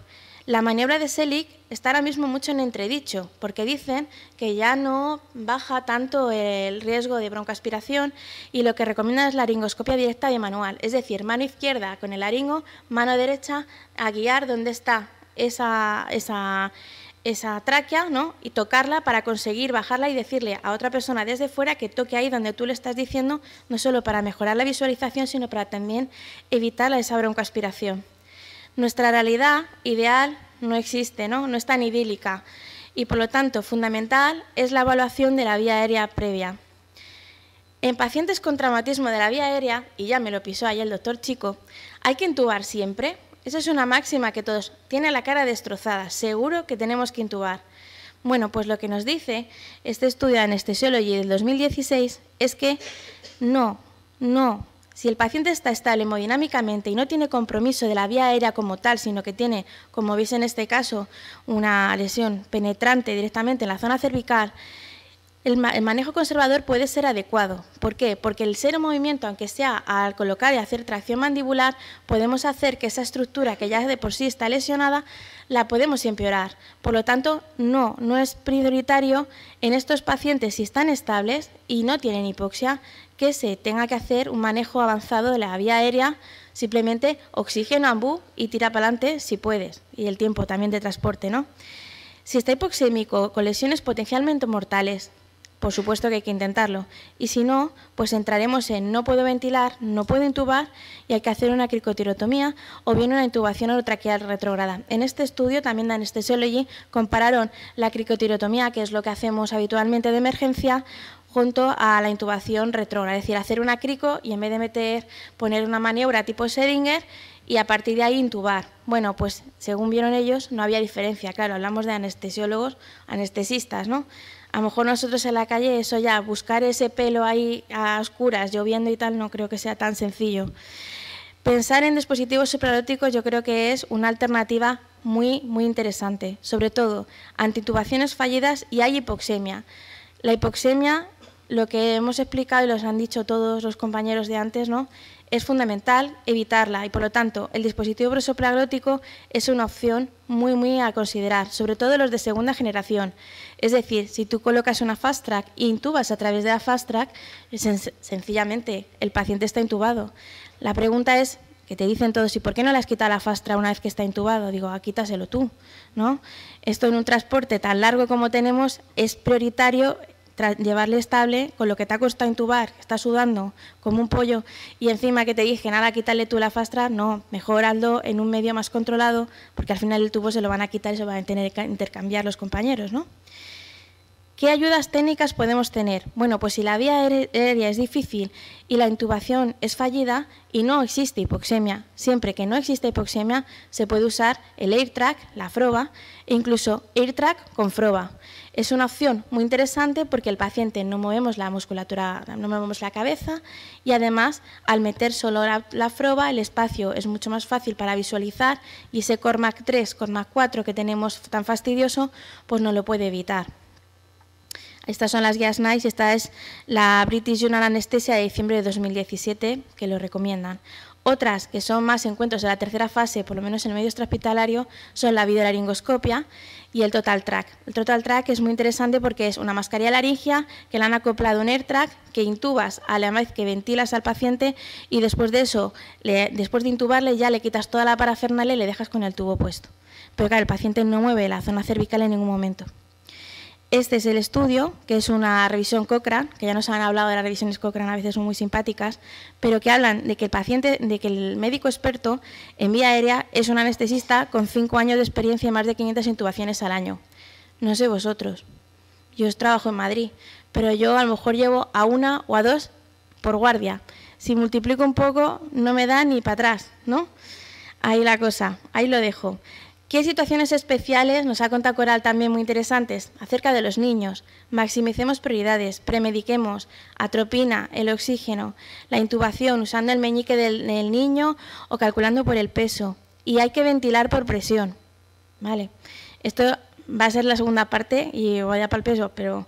la maniobra de Selig está ahora mismo mucho en entredicho, porque dicen que ya no baja tanto el riesgo de broncoaspiración y lo que recomiendan es la laringoscopia directa y manual, es decir, mano izquierda con el laringo, mano derecha a guiar dónde está esa, tráquea y tocarla para conseguir bajarla y decirle a otra persona desde fuera que toque ahí donde tú le estás diciendo, no solo para mejorar la visualización, sino para también evitar esa broncoaspiración nuestra realidad ideal no existe, ¿no? no es tan idílica y por lo tanto fundamental es la evaluación de la vía aérea previa. En pacientes con traumatismo de la vía aérea, y ya me lo pisó ayer el doctor Chico, hay que intubar siempre. Esa es una máxima que todos tiene la cara destrozada, seguro que tenemos que intubar. Bueno, pues lo que nos dice este estudio de anestesiología del 2016 es que no, no si el paciente está estable hemodinámicamente y no tiene compromiso de la vía aérea como tal, sino que tiene, como veis en este caso, una lesión penetrante directamente en la zona cervical, el, manejo conservador puede ser adecuado. ¿Por qué? Porque el cero movimiento, aunque sea al colocar y hacer tracción mandibular, podemos hacer que esa estructura que ya de por sí está lesionada, la podemos empeorar. Por lo tanto, no, no es prioritario en estos pacientes si están estables y no tienen hipoxia que se tenga que hacer un manejo avanzado de la vía aérea, simplemente oxígeno ambú y tira para adelante si puedes, y el tiempo también de transporte, ¿no? Si está hipoxémico con lesiones potencialmente mortales, por supuesto que hay que intentarlo, y si no, pues entraremos en no puedo ventilar, no puedo intubar y hay que hacer una cricotirotomía o bien una intubación orotraqueal retrógrada. En este estudio también de Anesthesiology compararon la cricotirotomía, que es lo que hacemos habitualmente de emergencia, junto a la intubación retrógrada, es decir, hacer un crico y en vez de meter, poner una maniobra tipo Schrödinger y a partir de ahí intubar. Bueno, pues según vieron ellos no había diferencia, claro, hablamos de anestesiólogos, anestesistas, ¿no? A lo mejor nosotros en la calle eso ya, buscar ese pelo ahí a oscuras, lloviendo y tal, no creo que sea tan sencillo. Pensar en dispositivos supraeróticos yo creo que es una alternativa muy, muy interesante, sobre todo intubaciones fallidas y hay hipoxemia. La hipoxemia, lo que hemos explicado y los han dicho todos los compañeros de antes, ¿no? es fundamental evitarla y, por lo tanto, el dispositivo prosopraglótico es una opción muy, muy a considerar, sobre todo los de segunda generación. Es decir, si tú colocas una fast track y e intubas a través de la fast track, sencillamente el paciente está intubado. La pregunta es que te dicen todos, ¿y por qué no le has quitado la fast track una vez que está intubado? Digo, ah, quítaselo tú, ¿no? Esto en un transporte tan largo como tenemos es prioritario llevarle estable, con lo que te ha costado intubar, que está sudando como un pollo, y encima que te dije, nada, quítale tú la fastra, no, mejor hazlo en un medio más controlado, porque al final el tubo se lo van a quitar y se van a tener que intercambiar los compañeros, ¿no? ¿Qué ayudas técnicas podemos tener? Bueno, pues si la vía aérea es difícil y la intubación es fallida y no existe hipoxemia, siempre que no existe hipoxemia se puede usar el AirTrack, la froba e incluso AirTrack con froba. Es una opción muy interesante porque el paciente no movemos la musculatura, no movemos la cabeza y además al meter solo la, froba el espacio es mucho más fácil para visualizar y ese CORMAC 3, CORMAC 4 que tenemos tan fastidioso pues no lo puede evitar. Estas son las guías NICE esta es la British Journal Anesthesia de diciembre de 2017 que lo recomiendan. Otras que son más encuentros de la tercera fase, por lo menos en el medio extrahospitalario, son la videolaringoscopia y el Total Track. El Total Track es muy interesante porque es una mascarilla laringia que le han acoplado un AirTrack que intubas a la vez que ventilas al paciente y después de eso, después de intubarle, ya le quitas toda la parafernale, y le dejas con el tubo puesto. Pero claro, el paciente no mueve la zona cervical en ningún momento. Este es el estudio, que es una revisión Cochrane, que ya nos han hablado de las revisiones Cochrane, a veces son muy simpáticas, pero que hablan de que el paciente, de que el médico experto en vía aérea es un anestesista con cinco años de experiencia y más de 500 intubaciones al año. No sé vosotros, yo os trabajo en Madrid, pero yo a lo mejor llevo a una o a dos por guardia. Si multiplico un poco, no me da ni para atrás, ¿no? Ahí la cosa, ahí lo dejo. ¿Qué situaciones especiales nos ha contado Coral también muy interesantes acerca de los niños? Maximicemos prioridades, premediquemos, atropina, el oxígeno, la intubación usando el meñique del, niño o calculando por el peso. Y hay que ventilar por presión. ¿Vale? Esto va a ser la segunda parte y vaya para el peso, pero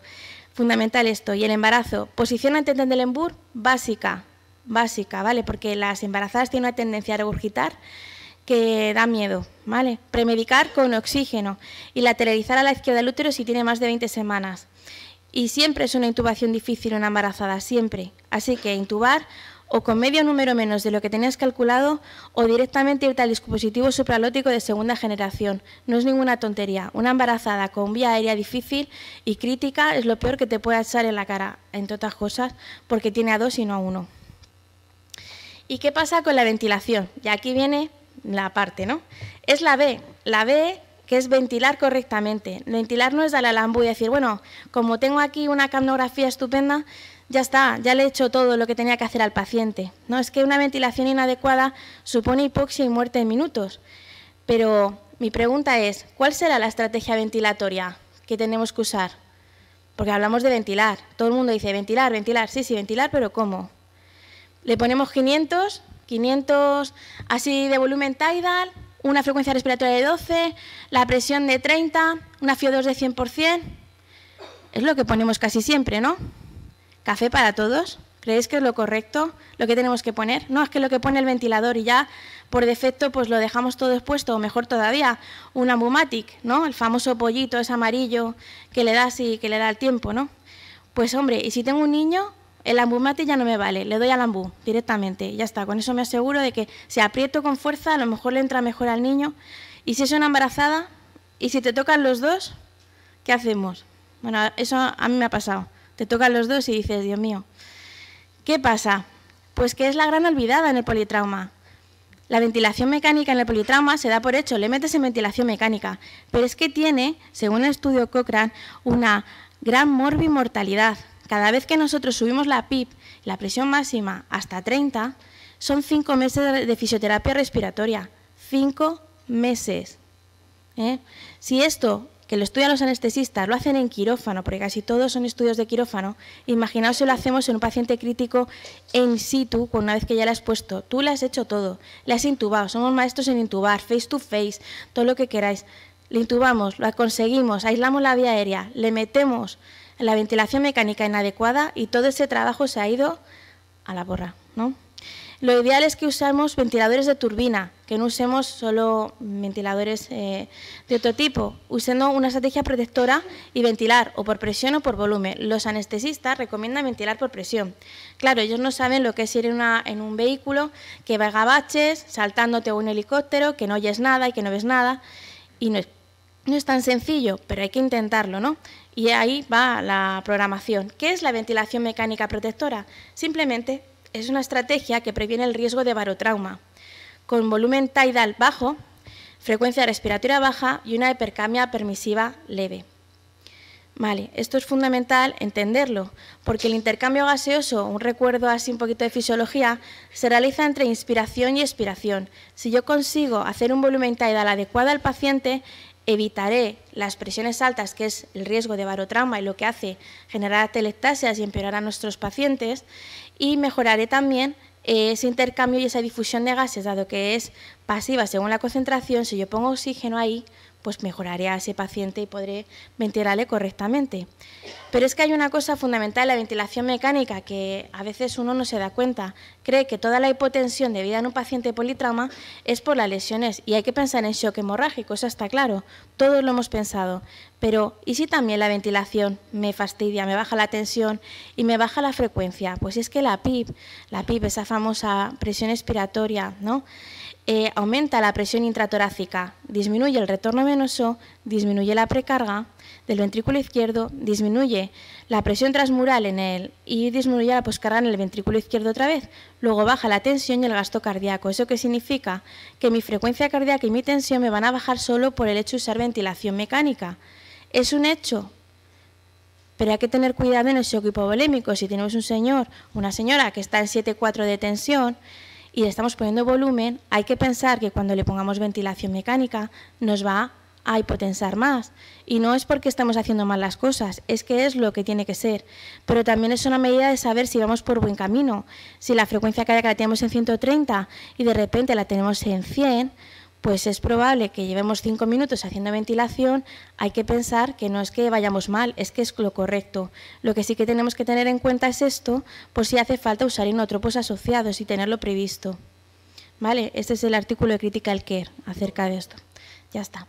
fundamental esto. Y el embarazo, posición ante Trendelenburg, básica, básica, ¿vale? Porque las embarazadas tienen una tendencia a regurgitar que da miedo, ¿vale? Premedicar con oxígeno y lateralizar a la izquierda del útero si tiene más de 20 semanas. Y siempre es una intubación difícil una embarazada, siempre. Así que intubar o con medio número menos de lo que tenías calculado o directamente irte al dispositivo supralótico de segunda generación. No es ninguna tontería. Una embarazada con vía aérea difícil y crítica es lo peor que te puede echar en la cara, entre otras cosas, porque tiene a dos y no a uno. ¿Y qué pasa con la ventilación? Y aquí viene la parte, ¿no? Es la B, la B que es ventilar correctamente. Ventilar no es darle al y decir, bueno, como tengo aquí una camnografía estupenda, ya está, ya le he hecho todo lo que tenía que hacer al paciente. No es que una ventilación inadecuada supone hipoxia y muerte en minutos. Pero mi pregunta es, ¿cuál será la estrategia ventilatoria que tenemos que usar? Porque hablamos de ventilar. Todo el mundo dice ventilar, ventilar. Sí, sí, ventilar, pero ¿cómo? Le ponemos 500 500 así de volumen tidal, una frecuencia respiratoria de 12, la presión de 30, una FIO2 de 100%. Es lo que ponemos casi siempre, ¿no? Café para todos. ¿Creéis que es lo correcto lo que tenemos que poner? No, es que lo que pone el ventilador y ya por defecto pues lo dejamos todo expuesto, o mejor todavía, un Bumatic, ¿no? El famoso pollito es amarillo que le das y que le da el tiempo, ¿no? Pues hombre, y si tengo un niño, el ambú mate ya no me vale, le doy al ambú directamente, ya está. Con eso me aseguro de que si aprieto con fuerza, a lo mejor le entra mejor al niño. Y si es una embarazada, y si te tocan los dos, ¿qué hacemos? Bueno, eso a mí me ha pasado. Te tocan los dos y dices, Dios mío, ¿qué pasa? Pues que es la gran olvidada en el politrauma. La ventilación mecánica en el politrauma se da por hecho, le metes en ventilación mecánica, pero es que tiene, según el estudio Cochrane, una gran morbimortalidad cada vez que nosotros subimos la PIP, la presión máxima, hasta 30, son cinco meses de fisioterapia respiratoria. Cinco meses. ¿eh? Si esto, que lo estudian los anestesistas, lo hacen en quirófano, porque casi todos son estudios de quirófano, imaginaos si lo hacemos en un paciente crítico en situ, con una vez que ya la has puesto. Tú le has hecho todo, le has intubado, somos maestros en intubar, face to face, todo lo que queráis. Le intubamos, lo conseguimos, aislamos la vía aérea, le metemos la ventilación mecánica inadecuada y todo ese trabajo se ha ido a la borra. ¿no? Lo ideal es que usemos ventiladores de turbina, que no usemos solo ventiladores eh, de otro tipo, usando una estrategia protectora y ventilar o por presión o por volumen. Los anestesistas recomiendan ventilar por presión. Claro, ellos no saben lo que es ir en, un vehículo que vagabaches, baches, saltándote un helicóptero, que no oyes nada y que no ves nada. Y no es, no es tan sencillo, pero hay que intentarlo, ¿no? Y ahí va la programación. ¿Qué es la ventilación mecánica protectora? Simplemente es una estrategia que previene el riesgo de barotrauma. Con volumen tidal bajo, frecuencia respiratoria baja y una hipercamia permisiva leve. Vale, esto es fundamental entenderlo, porque el intercambio gaseoso, un recuerdo así un poquito de fisiología, se realiza entre inspiración y expiración. Si yo consigo hacer un volumen tidal adecuado al paciente, evitaré las presiones altas, que es el riesgo de barotrauma y lo que hace generar atelectasias y empeorar a nuestros pacientes, y mejoraré también eh, ese intercambio y esa difusión de gases, dado que es pasiva según la concentración, si yo pongo oxígeno ahí, pues mejoraré a ese paciente y podré ventilarle correctamente. Pero es que hay una cosa fundamental, la ventilación mecánica, que a veces uno no se da cuenta. Cree que toda la hipotensión debida en un paciente politrauma es por las lesiones y hay que pensar en shock hemorrágico, eso está claro, todos lo hemos pensado. Pero, ¿y si también la ventilación me fastidia, me baja la tensión y me baja la frecuencia? Pues es que la PIP, la PIP, esa famosa presión expiratoria, ¿no? Eh, aumenta la presión intratorácica, disminuye el retorno venoso, disminuye la precarga del ventrículo izquierdo, disminuye la presión transmural en él y disminuye la poscarga en el ventrículo izquierdo otra vez. Luego baja la tensión y el gasto cardíaco. ¿Eso qué significa? Que mi frecuencia cardíaca y mi tensión me van a bajar solo por el hecho de usar ventilación mecánica. Es un hecho, pero hay que tener cuidado en el shock hipovolémico. Si tenemos un señor, una señora que está en 7,4 de tensión, y estamos poniendo volumen, hay que pensar que cuando le pongamos ventilación mecánica nos va a hipotensar más. Y no es porque estamos haciendo mal las cosas, es que es lo que tiene que ser. Pero también es una medida de saber si vamos por buen camino. Si la frecuencia cardíaca la tenemos en 130 y de repente la tenemos en 100, pues es probable que llevemos cinco minutos haciendo ventilación, hay que pensar que no es que vayamos mal, es que es lo correcto. Lo que sí que tenemos que tener en cuenta es esto, por si hace falta usar inotropos asociados y tenerlo previsto. ¿Vale? Este es el artículo de Critical Care acerca de esto. Ya está.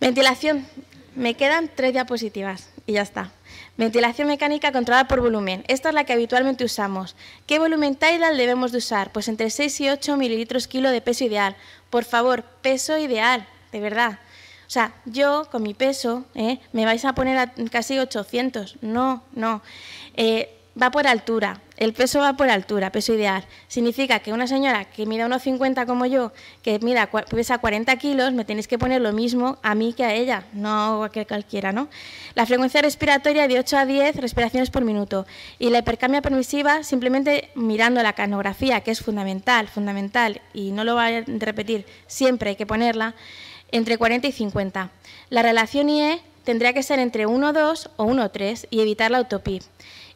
Ventilación. Me quedan tres diapositivas y ya está. Ventilación mecánica controlada por volumen. Esta es la que habitualmente usamos. ¿Qué volumen tidal debemos de usar? Pues entre 6 y 8 mililitros kilo de peso ideal. Por favor, peso ideal, de verdad. O sea, yo con mi peso ¿eh? me vais a poner a casi 800. No, no. Eh, va por altura. El peso va por altura, peso ideal. Significa que una señora que mida 1,50 como yo, que mira, pesa 40 kilos, me tenéis que poner lo mismo a mí que a ella, no a cualquiera, ¿no? La frecuencia respiratoria de 8 a 10 respiraciones por minuto. Y la hipercambia permisiva, simplemente mirando la canografía, que es fundamental, fundamental, y no lo voy a repetir, siempre hay que ponerla, entre 40 y 50. La relación IE tendría que ser entre 1,2 o 1,3 y evitar la autopip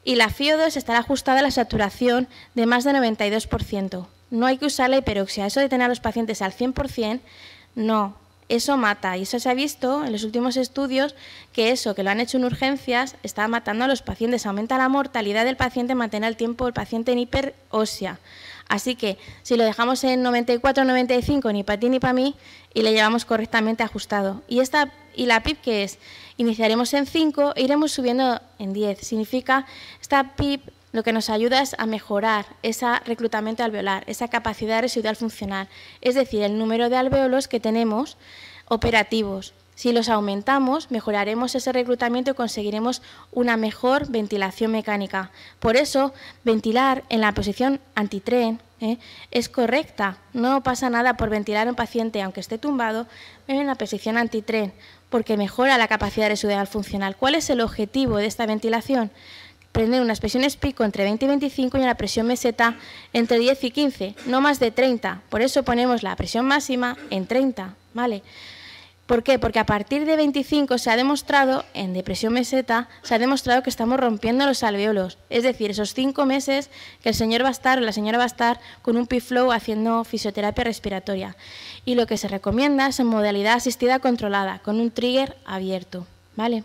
y la FIO2 estará ajustada a la saturación de más de 92%. No hay que usar la hiperoxia. Eso de tener a los pacientes al 100%, no. Eso mata. Y eso se ha visto en los últimos estudios que eso, que lo han hecho en urgencias, está matando a los pacientes. Aumenta la mortalidad del paciente, mantener al tiempo el paciente en hiperoxia. Así que si lo dejamos en 94-95, ni para ti ni para mí, y le llevamos correctamente ajustado. Y, esta, y la PIB que es, iniciaremos en 5 e iremos subiendo en 10. Significa, esta PIB lo que nos ayuda es a mejorar ese reclutamiento alveolar, esa capacidad residual funcional, es decir, el número de alveolos que tenemos operativos. Si los aumentamos, mejoraremos ese reclutamiento y conseguiremos una mejor ventilación mecánica. Por eso, ventilar en la posición antitren ¿eh? es correcta. No pasa nada por ventilar a un paciente, aunque esté tumbado, en la posición antitren, porque mejora la capacidad residual funcional. ¿Cuál es el objetivo de esta ventilación? Prender unas presiones pico entre 20 y 25 y una presión meseta entre 10 y 15, no más de 30. Por eso ponemos la presión máxima en 30, ¿vale? ¿Por qué? Porque a partir de 25 se ha demostrado, en depresión meseta, se ha demostrado que estamos rompiendo los alveolos. Es decir, esos cinco meses que el señor va a estar o la señora va a estar con un pe-flow haciendo fisioterapia respiratoria. Y lo que se recomienda es en modalidad asistida controlada, con un trigger abierto. ¿Vale?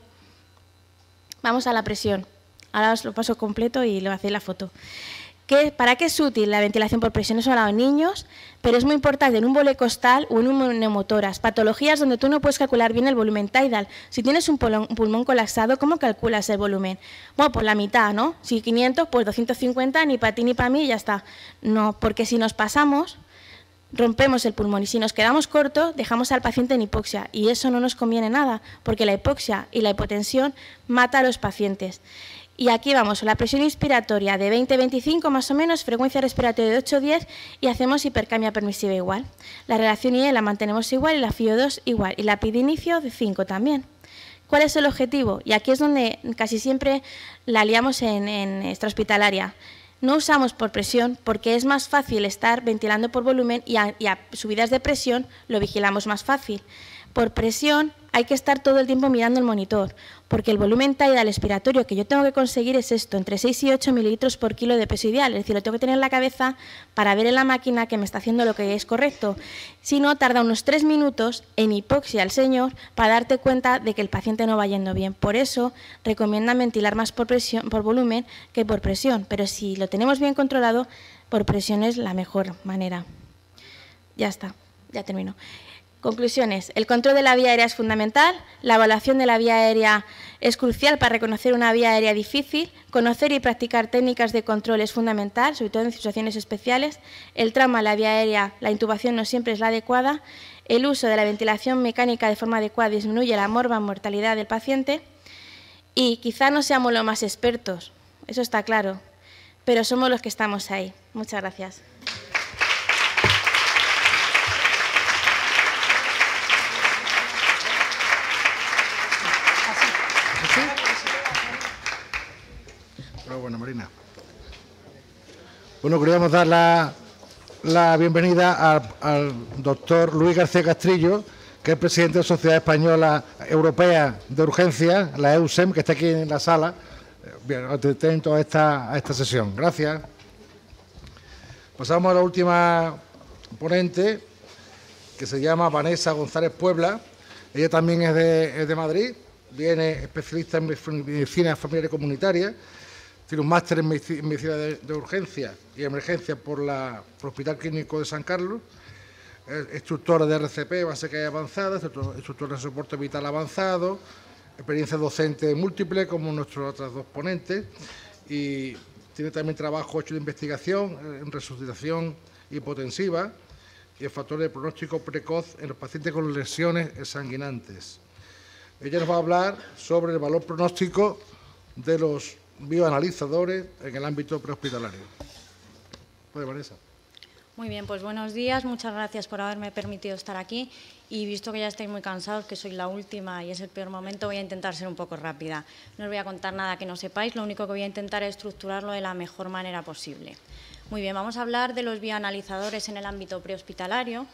Vamos a la presión. Ahora os lo paso completo y le hacéis la foto. ¿Para qué es útil la ventilación por presión? Eso a los niños, pero es muy importante en un bolecostal o en un neumotoras. Patologías donde tú no puedes calcular bien el volumen tidal. Si tienes un pulmón, colapsado, ¿cómo calculas el volumen? Bueno, por pues la mitad, ¿no? Si 500, pues 250, ni para ti ni para mí, ya está. No, porque si nos pasamos, rompemos el pulmón y si nos quedamos cortos dejamos al paciente en hipoxia y eso no nos conviene nada porque la hipoxia y la hipotensión mata a los pacientes. Y aquí vamos, la presión inspiratoria de 20-25 más o menos, frecuencia respiratoria de 8-10 y hacemos hipercambia permisiva igual. La relación IE la mantenemos igual y la FIO2 igual y la PID inicio de 5 también. ¿Cuál es el objetivo? Y aquí es donde casi siempre la liamos en, en hospitalaria. No usamos por presión porque es más fácil estar ventilando por volumen y y a subidas de presión lo vigilamos más fácil. Por presión hay que estar todo el tiempo mirando el monitor, porque el volumen taida expiratorio que yo tengo que conseguir es esto, entre 6 y 8 mililitros por kilo de peso ideal. Es decir, lo tengo que tener en la cabeza para ver en la máquina que me está haciendo lo que es correcto. Si no, tarda unos 3 minutos en hipoxia al señor para darte cuenta de que el paciente no va yendo bien. Por eso recomienda ventilar más por, presión, por volumen que por presión, pero si lo tenemos bien controlado, por presión es la mejor manera. Ya está, ya termino. Conclusiones. El control de la vía aérea es fundamental, la evaluación de la vía aérea es crucial para reconocer una vía aérea difícil, conocer y practicar técnicas de control es fundamental, sobre todo en situaciones especiales, el trauma, la vía aérea, la intubación no siempre es la adecuada, el uso de la ventilación mecánica de forma adecuada disminuye la morba mortalidad del paciente y quizá no seamos los más expertos, eso está claro, pero somos los que estamos ahí. Muchas gracias. Marina. Bueno, queríamos dar la, bienvenida al, doctor Luis García Castrillo, que es presidente de la Sociedad Española Europea de Urgencia, la EUSEM, que está aquí en la sala. Eh, bien, atento a esta, sesión. Gracias. Pasamos a la última ponente, que se llama Vanessa González Puebla. Ella también es de, es de Madrid, viene especialista en medicina familiar y comunitaria tiene un máster en medicina de, urgencia y emergencia por, la, el Hospital Clínico de San Carlos, eh, instructora de RCP base que hay avanzada, instructora de soporte vital avanzado, experiencia docente múltiple como nuestros otros dos ponentes y tiene también trabajo hecho de investigación eh, en resucitación hipotensiva y el factor de pronóstico precoz en los pacientes con lesiones sanguinantes. Ella nos va a hablar sobre el valor pronóstico de los bioanalizadores en el ámbito prehospitalario. ¿Puede, Vanessa. Muy bien, pues buenos días, muchas gracias por haberme permitido estar aquí y visto que ya estáis muy cansados, que soy la última y es el peor momento, voy a intentar ser un poco rápida. No os voy a contar nada que no sepáis, lo único que voy a intentar es estructurarlo de la mejor manera posible. Muy bien, vamos a hablar de los bioanalizadores en el ámbito prehospitalario,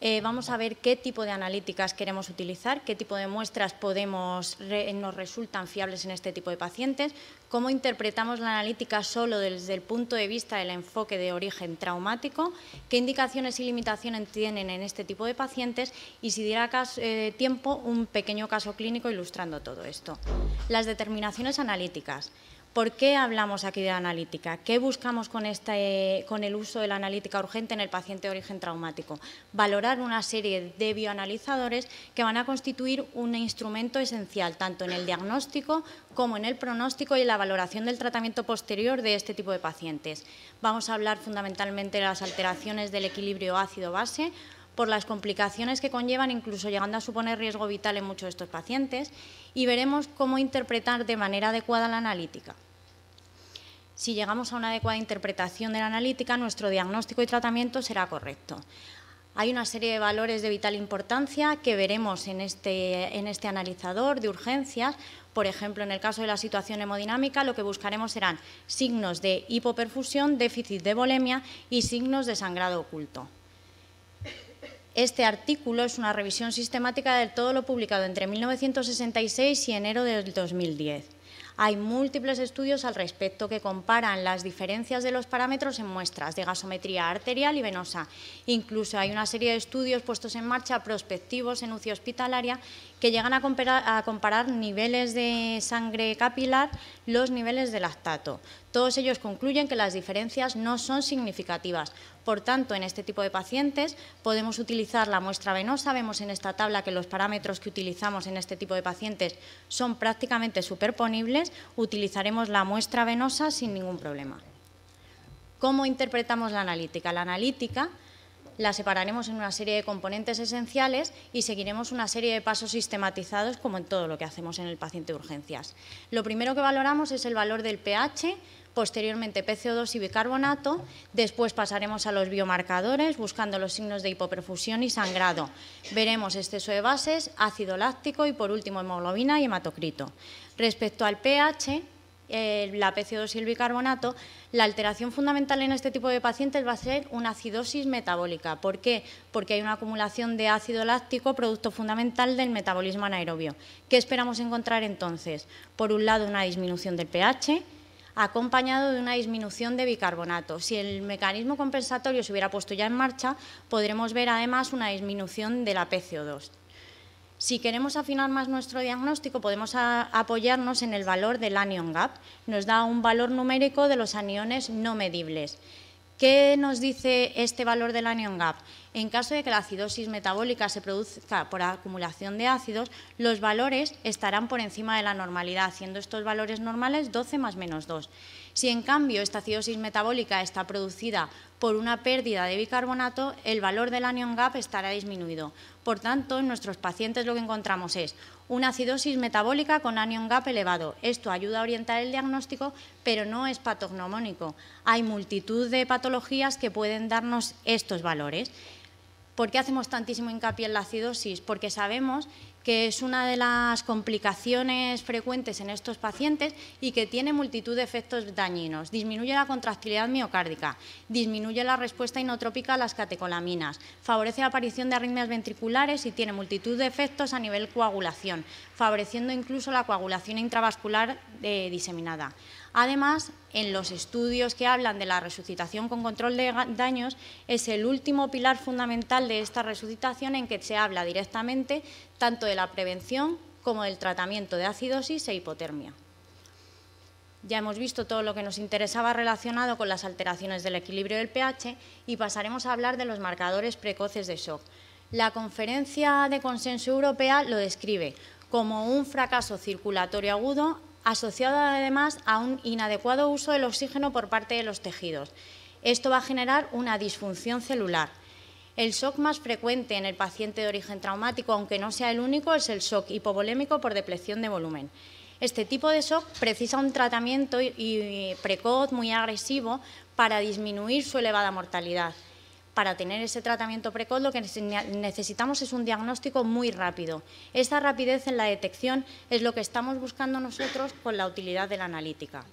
eh, vamos a ver qué tipo de analíticas queremos utilizar, qué tipo de muestras nos resultan fiables en este tipo de pacientes, cómo interpretamos la analítica solo desde el punto de vista del enfoque de origen traumático, qué indicaciones y limitaciones tienen en este tipo de pacientes y, si diera eh, tiempo, un pequeño caso clínico ilustrando todo esto. Las determinaciones analíticas. ¿Por qué hablamos aquí de analítica? ¿Qué buscamos con, este, con el uso de la analítica urgente en el paciente de origen traumático? Valorar una serie de bioanalizadores que van a constituir un instrumento esencial tanto en el diagnóstico como en el pronóstico y en la valoración del tratamiento posterior de este tipo de pacientes. Vamos a hablar fundamentalmente de las alteraciones del equilibrio ácido-base, por las complicaciones que conllevan, incluso llegando a suponer riesgo vital en muchos de estos pacientes, y veremos cómo interpretar de manera adecuada la analítica. Si llegamos a una adecuada interpretación de la analítica, nuestro diagnóstico y tratamiento será correcto. Hay una serie de valores de vital importancia que veremos este, en este, analizador de urgencias. Por ejemplo, en el caso de la situación hemodinámica, lo que buscaremos serán signos de hipoperfusión, déficit de volemia y signos de sangrado oculto. Este artículo es una revisión sistemática de todo lo publicado entre 1966 y enero del 2010. Hay múltiples estudios al respecto que comparan las diferencias de los parámetros en muestras de gasometría arterial y venosa. Incluso hay una serie de estudios puestos en marcha prospectivos en UCI hospitalaria que llegan a comparar, niveles de sangre capilar, los niveles de lactato. Todos ellos concluyen que las diferencias no son significativas. Por tanto, en este tipo de pacientes podemos utilizar la muestra venosa. Vemos en esta tabla que los parámetros que utilizamos en este tipo de pacientes son prácticamente superponibles. Utilizaremos la muestra venosa sin ningún problema. ¿Cómo interpretamos la analítica? La analítica la separaremos en una serie de componentes esenciales y seguiremos una serie de pasos sistematizados como en todo lo que hacemos en el paciente de urgencias. Lo primero que valoramos es el valor del pH, posteriormente PCO2 y bicarbonato, después pasaremos a los biomarcadores buscando los signos de hipoperfusión y sangrado. Veremos exceso de bases, ácido láctico y por último hemoglobina y hematocrito. Respecto al pH, la PCO2 y el bicarbonato, la alteración fundamental en este tipo de pacientes va a ser una acidosis metabólica. ¿Por qué? Porque hay una acumulación de ácido láctico, producto fundamental del metabolismo anaerobio. ¿Qué esperamos encontrar entonces? Por un lado, una disminución del pH, acompañado de una disminución de bicarbonato. Si el mecanismo compensatorio se hubiera puesto ya en marcha, podremos ver además una disminución de la PCO2. Si queremos afinar más nuestro diagnóstico, podemos apoyarnos en el valor del anion gap. Nos da un valor numérico de los aniones no medibles. ¿Qué nos dice este valor del anion gap? En caso de que la acidosis metabólica se produzca por acumulación de ácidos, los valores estarán por encima de la normalidad, siendo estos valores normales 12 más menos 2. Si en cambio esta acidosis metabólica está producida por una pérdida de bicarbonato, el valor del anion gap estará disminuido. Por tanto, en nuestros pacientes lo que encontramos es una acidosis metabólica con anion gap elevado. Esto ayuda a orientar el diagnóstico, pero no es patognomónico. Hay multitud de patologías que pueden darnos estos valores. ¿Por qué hacemos tantísimo hincapié en la acidosis? Porque sabemos que es una de las complicaciones frecuentes en estos pacientes y que tiene multitud de efectos dañinos. Disminuye la contractilidad miocárdica, disminuye la respuesta inotrópica a las catecolaminas, favorece la aparición de arritmias ventriculares y tiene multitud de efectos a nivel coagulación, favoreciendo incluso la coagulación intravascular eh, diseminada. Además, en los estudios que hablan de la resucitación con control de daños, es el último pilar fundamental de esta resucitación en que se habla directamente tanto de la prevención como del tratamiento de acidosis e hipotermia. Ya hemos visto todo lo que nos interesaba relacionado con las alteraciones del equilibrio del pH y pasaremos a hablar de los marcadores precoces de shock. La Conferencia de Consenso Europea lo describe como un fracaso circulatorio agudo asociado además a un inadecuado uso del oxígeno por parte de los tejidos. Esto va a generar una disfunción celular. El shock más frecuente en el paciente de origen traumático, aunque no sea el único, es el shock hipovolémico por depleción de volumen. Este tipo de shock precisa un tratamiento precoz muy agresivo para disminuir su elevada mortalidad para tener ese tratamiento precoz lo que necesitamos es un diagnóstico muy rápido. Esa rapidez en la detección es lo que estamos buscando nosotros con la utilidad de la analítica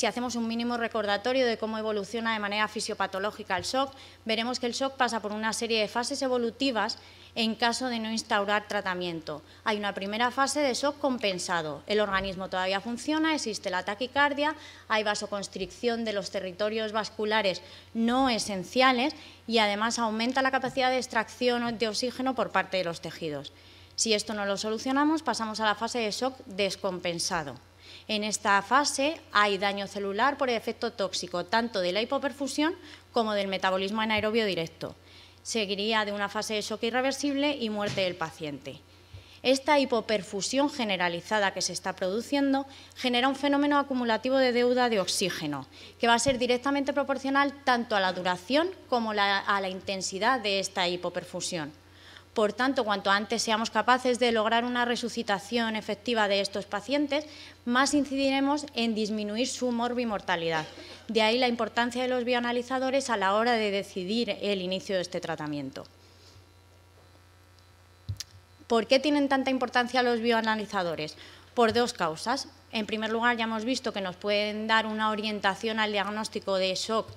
si hacemos un mínimo recordatorio de cómo evoluciona de manera fisiopatológica el shock, veremos que el shock pasa por una serie de fases evolutivas en caso de no instaurar tratamiento. Hay una primera fase de shock compensado. El organismo todavía funciona, existe la taquicardia, hay vasoconstricción de los territorios vasculares no esenciales y además aumenta la capacidad de extracción de oxígeno por parte de los tejidos. Si esto no lo solucionamos, pasamos a la fase de shock descompensado. En esta fase hay daño celular por efecto tóxico tanto de la hipoperfusión como del metabolismo anaerobio directo. Seguiría de una fase de shock irreversible y muerte del paciente. Esta hipoperfusión generalizada que se está produciendo genera un fenómeno acumulativo de deuda de oxígeno, que va a ser directamente proporcional tanto a la duración como a la intensidad de esta hipoperfusión. Por tanto, cuanto antes seamos capaces de lograr una resucitación efectiva de estos pacientes, más incidiremos en disminuir su morbimortalidad. De ahí la importancia de los bioanalizadores a la hora de decidir el inicio de este tratamiento. ¿Por qué tienen tanta importancia los bioanalizadores? Por dos causas. En primer lugar, ya hemos visto que nos pueden dar una orientación al diagnóstico de shock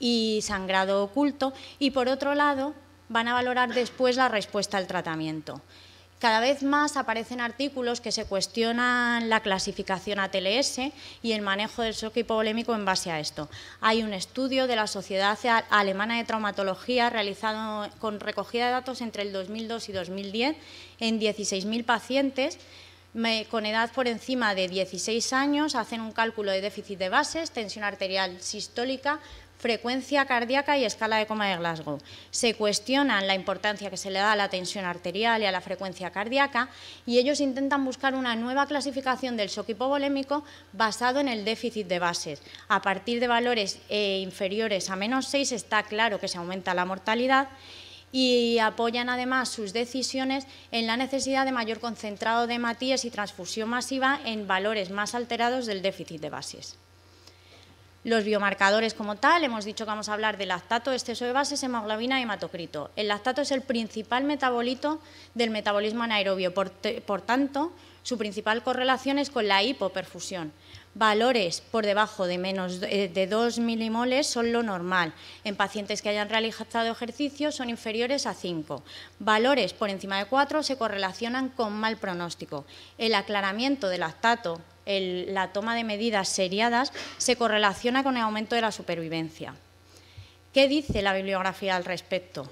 y sangrado oculto y, por otro lado, van a valorar después la respuesta al tratamiento. Cada vez más aparecen artículos que se cuestionan la clasificación ATLS y el manejo del shock hipovolémico en base a esto. Hay un estudio de la Sociedad Alemana de Traumatología realizado con recogida de datos entre el 2002 y 2010 en 16.000 pacientes con edad por encima de 16 años hacen un cálculo de déficit de bases, tensión arterial sistólica, frecuencia cardíaca y escala de coma de Glasgow. Se cuestionan la importancia que se le da a la tensión arterial y a la frecuencia cardíaca y ellos intentan buscar una nueva clasificación del shock hipovolémico basado en el déficit de bases. A partir de valores eh, inferiores a menos 6 está claro que se aumenta la mortalidad y apoyan además sus decisiones en la necesidad de mayor concentrado de matías y transfusión masiva en valores más alterados del déficit de bases. Los biomarcadores como tal, hemos dicho que vamos a hablar de lactato, exceso de bases, hemoglobina y hematocrito. El lactato es el principal metabolito del metabolismo anaerobio, por, por tanto, su principal correlación es con la hipoperfusión. Valores por debajo de menos eh, de 2 milimoles son lo normal. En pacientes que hayan realizado ejercicio son inferiores a 5. Valores por encima de 4 se correlacionan con mal pronóstico. El aclaramiento del lactato, la toma de medidas seriadas, se correlaciona con el aumento de la supervivencia. ¿Qué dice la bibliografía al respecto?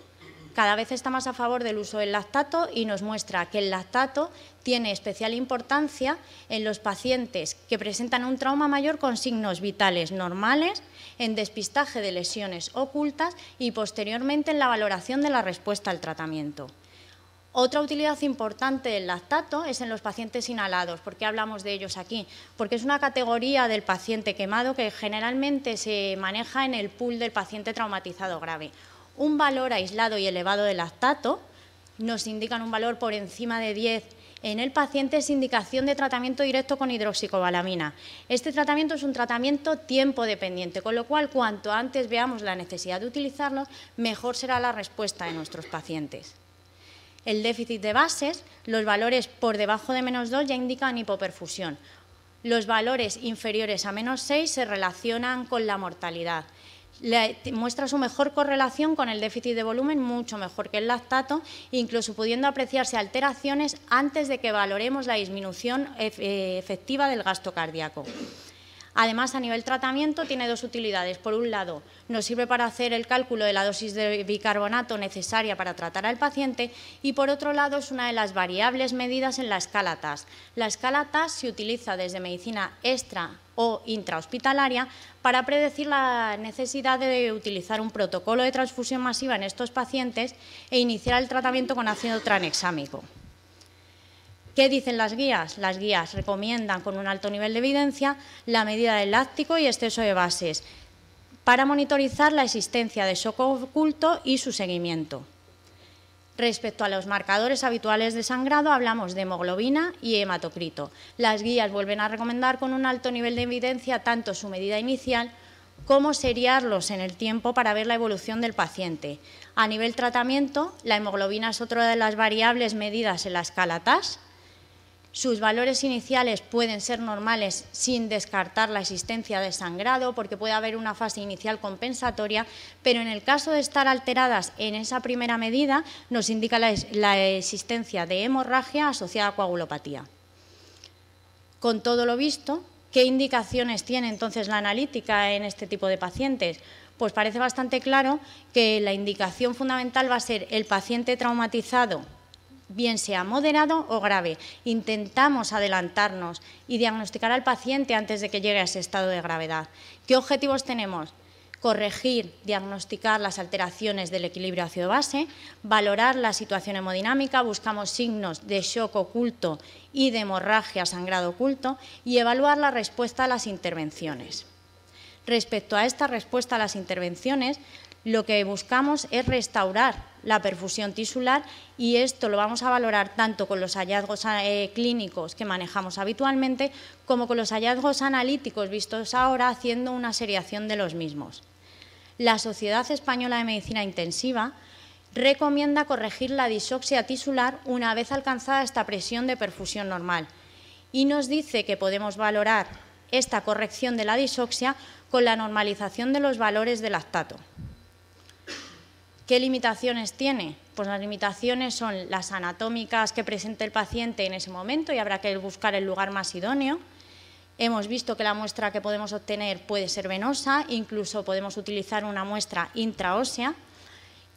cada vez está más a favor del uso del lactato y nos muestra que el lactato tiene especial importancia en los pacientes que presentan un trauma mayor con signos vitales normales, en despistaje de lesiones ocultas y posteriormente en la valoración de la respuesta al tratamiento. Otra utilidad importante del lactato es en los pacientes inhalados. ¿Por qué hablamos de ellos aquí? Porque es una categoría del paciente quemado que generalmente se maneja en el pool del paciente traumatizado grave un valor aislado y elevado de lactato nos indican un valor por encima de 10 en el paciente es indicación de tratamiento directo con hidroxicobalamina. Este tratamiento es un tratamiento tiempo dependiente, con lo cual cuanto antes veamos la necesidad de utilizarlo, mejor será la respuesta de nuestros pacientes. El déficit de bases, los valores por debajo de menos 2 ya indican hipoperfusión. Los valores inferiores a menos 6 se relacionan con la mortalidad muestra su mejor correlación con el déficit de volumen, mucho mejor que el lactato, incluso pudiendo apreciarse alteraciones antes de que valoremos la disminución eh, efectiva del gasto cardíaco. Además, a nivel tratamiento tiene dos utilidades. Por un lado, nos sirve para hacer el cálculo de la dosis de bicarbonato necesaria para tratar al paciente y, por otro lado, es una de las variables medidas en la escala TAS. La escala TAS se utiliza desde medicina extra o intrahospitalaria para predecir la necesidad de utilizar un protocolo de transfusión masiva en estos pacientes e iniciar el tratamiento con ácido tranexámico. ¿Qué dicen las guías? Las guías recomiendan con un alto nivel de evidencia la medida del láctico y exceso de bases para monitorizar la existencia de shock oculto y su seguimiento. Respecto a los marcadores habituales de sangrado, hablamos de hemoglobina y hematocrito. Las guías vuelven a recomendar con un alto nivel de evidencia tanto su medida inicial como seriarlos en el tiempo para ver la evolución del paciente. A nivel tratamiento, la hemoglobina es otra de las variables medidas en la escala TAS, sus valores iniciales pueden ser normales sin descartar la existencia de sangrado, porque puede haber una fase inicial compensatoria, pero en el caso de estar alteradas en esa primera medida, nos indica la, existencia de hemorragia asociada a coagulopatía. Con todo lo visto, ¿qué indicaciones tiene entonces la analítica en este tipo de pacientes? Pues parece bastante claro que la indicación fundamental va a ser el paciente traumatizado bien sea moderado o grave. Intentamos adelantarnos y diagnosticar al paciente antes de que llegue a ese estado de gravedad. ¿Qué objetivos tenemos? corregir, diagnosticar las alteraciones del equilibrio ácido-base, valorar la situación hemodinámica, buscamos signos de shock oculto y de hemorragia sangrado oculto y evaluar la respuesta a las intervenciones. Respecto a esta respuesta a las intervenciones, lo que buscamos es restaurar la perfusión tisular y esto lo vamos a valorar tanto con los hallazgos eh, clínicos que manejamos habitualmente como con los hallazgos analíticos vistos ahora haciendo una seriación de los mismos. La Sociedad Española de Medicina Intensiva recomienda corregir la disoxia tisular una vez alcanzada esta presión de perfusión normal y nos dice que podemos valorar esta corrección de la disoxia con la normalización de los valores del lactato. ¿Qué limitaciones tiene? Pues las limitaciones son las anatómicas que presenta el paciente en ese momento y habrá que buscar el lugar más idóneo. Hemos visto que la muestra que podemos obtener puede ser venosa, incluso podemos utilizar una muestra intraósea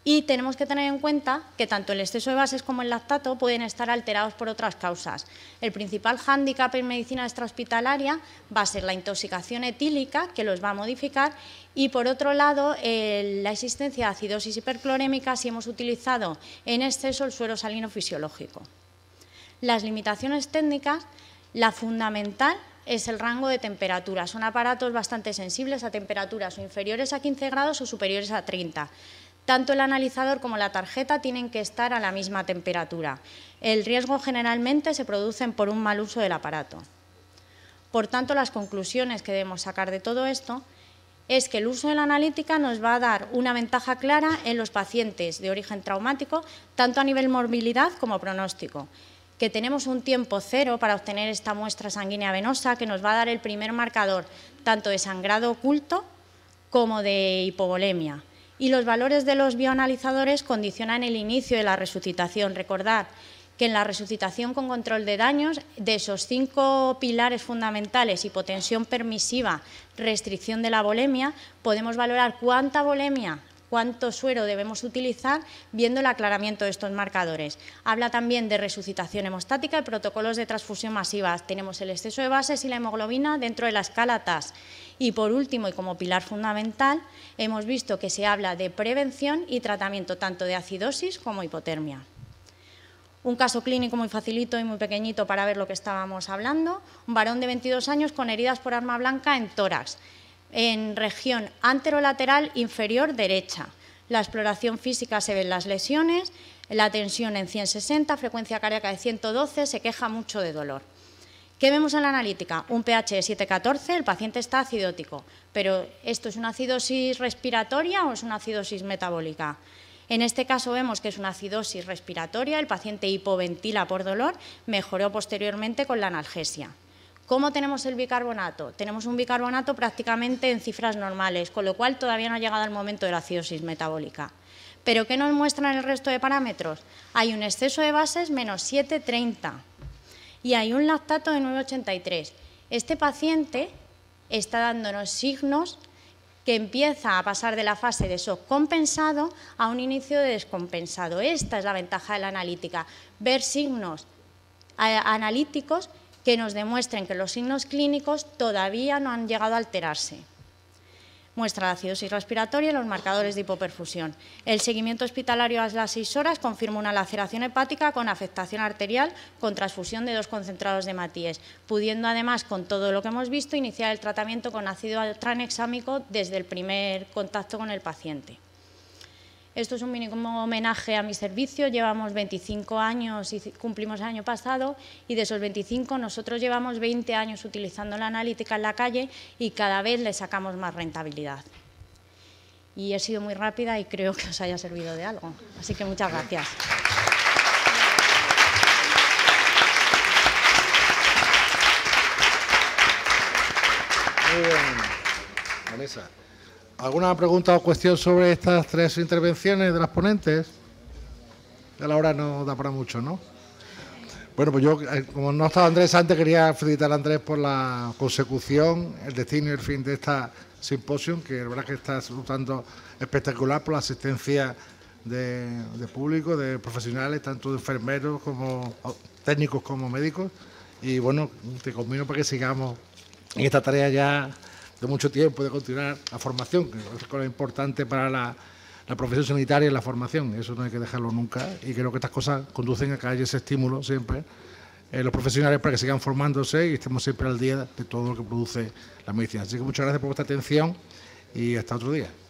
y tenemos que tener en cuenta que tanto el exceso de bases como el lactato pueden estar alterados por otras causas. El principal hándicap en medicina extrahospitalaria va a ser la intoxicación etílica, que los va a modificar, y por otro lado, la existencia de acidosis hiperclorémica si hemos utilizado en exceso el suero salino fisiológico. Las limitaciones técnicas, la fundamental es el rango de temperatura. Son aparatos bastante sensibles a temperaturas o inferiores a 15 grados o superiores a 30 tanto el analizador como la tarjeta tienen que estar a la misma temperatura. El riesgo generalmente se produce por un mal uso del aparato. Por tanto, las conclusiones que debemos sacar de todo esto es que el uso de la analítica nos va a dar una ventaja clara en los pacientes de origen traumático, tanto a nivel morbilidad como pronóstico, que tenemos un tiempo cero para obtener esta muestra sanguínea venosa que nos va a dar el primer marcador tanto de sangrado oculto como de hipovolemia y los valores de los bioanalizadores condicionan el inicio de la resucitación. Recordar que en la resucitación con control de daños, de esos cinco pilares fundamentales, hipotensión permisiva, restricción de la volemia, podemos valorar cuánta volemia cuánto suero debemos utilizar viendo el aclaramiento de estos marcadores. Habla también de resucitación hemostática y protocolos de transfusión masiva. Tenemos el exceso de bases y la hemoglobina dentro de las cálatas. Y por último, y como pilar fundamental, hemos visto que se habla de prevención y tratamiento tanto de acidosis como hipotermia. Un caso clínico muy facilito y muy pequeñito para ver lo que estábamos hablando. Un varón de 22 años con heridas por arma blanca en tórax, en región anterolateral inferior derecha. La exploración física se ven las lesiones, la tensión en 160, frecuencia cardíaca de 112, se queja mucho de dolor. ¿Qué vemos en la analítica? Un pH de 7,14, el paciente está acidótico, pero ¿esto es una acidosis respiratoria o es una acidosis metabólica? En este caso vemos que es una acidosis respiratoria, el paciente hipoventila por dolor, mejoró posteriormente con la analgesia. ¿Cómo tenemos el bicarbonato? Tenemos un bicarbonato prácticamente en cifras normales, con lo cual todavía no ha llegado el momento de la acidosis metabólica. ¿Pero qué nos muestran el resto de parámetros? Hay un exceso de bases menos 730 y hay un lactato de 9,83. Este paciente está dándonos signos que empieza a pasar de la fase de shock a un inicio de descompensado. Esta es la ventaja de la analítica, ver signos analíticos que nos demuestren que los signos clínicos todavía no han llegado a alterarse muestra la acidosis respiratoria y los marcadores de hipoperfusión. El seguimiento hospitalario a las seis horas confirma una laceración hepática con afectación arterial con transfusión de dos concentrados de matíes, pudiendo además, con todo lo que hemos visto, iniciar el tratamiento con ácido tranexámico desde el primer contacto con el paciente. Esto es un mínimo homenaje a mi servicio, llevamos 25 años y cumplimos el año pasado y de esos 25 nosotros llevamos 20 años utilizando la analítica en la calle y cada vez le sacamos más rentabilidad. Y he sido muy rápida y creo que os haya servido de algo. Así que muchas gracias. ¿Alguna pregunta o cuestión sobre estas tres intervenciones de las ponentes? A la hora no da para mucho, ¿no? Bueno, pues yo, eh, como no estaba Andrés antes, quería felicitar a Andrés por la consecución, el destino y el fin de esta simposium, que la verdad que está resultando espectacular por la asistencia de, de, público, de profesionales, tanto de enfermeros como técnicos como médicos. Y bueno, te convino para que sigamos en esta tarea ya mucho tiempo de continuar la formación, que es lo importante para la, profesión sanitaria y la formación, eso no hay que dejarlo nunca, y creo que estas cosas conducen a que haya ese estímulo siempre eh, los profesionales para que sigan formándose y estemos siempre al día de todo lo que produce la medicina. Así que muchas gracias por vuestra atención y hasta otro día.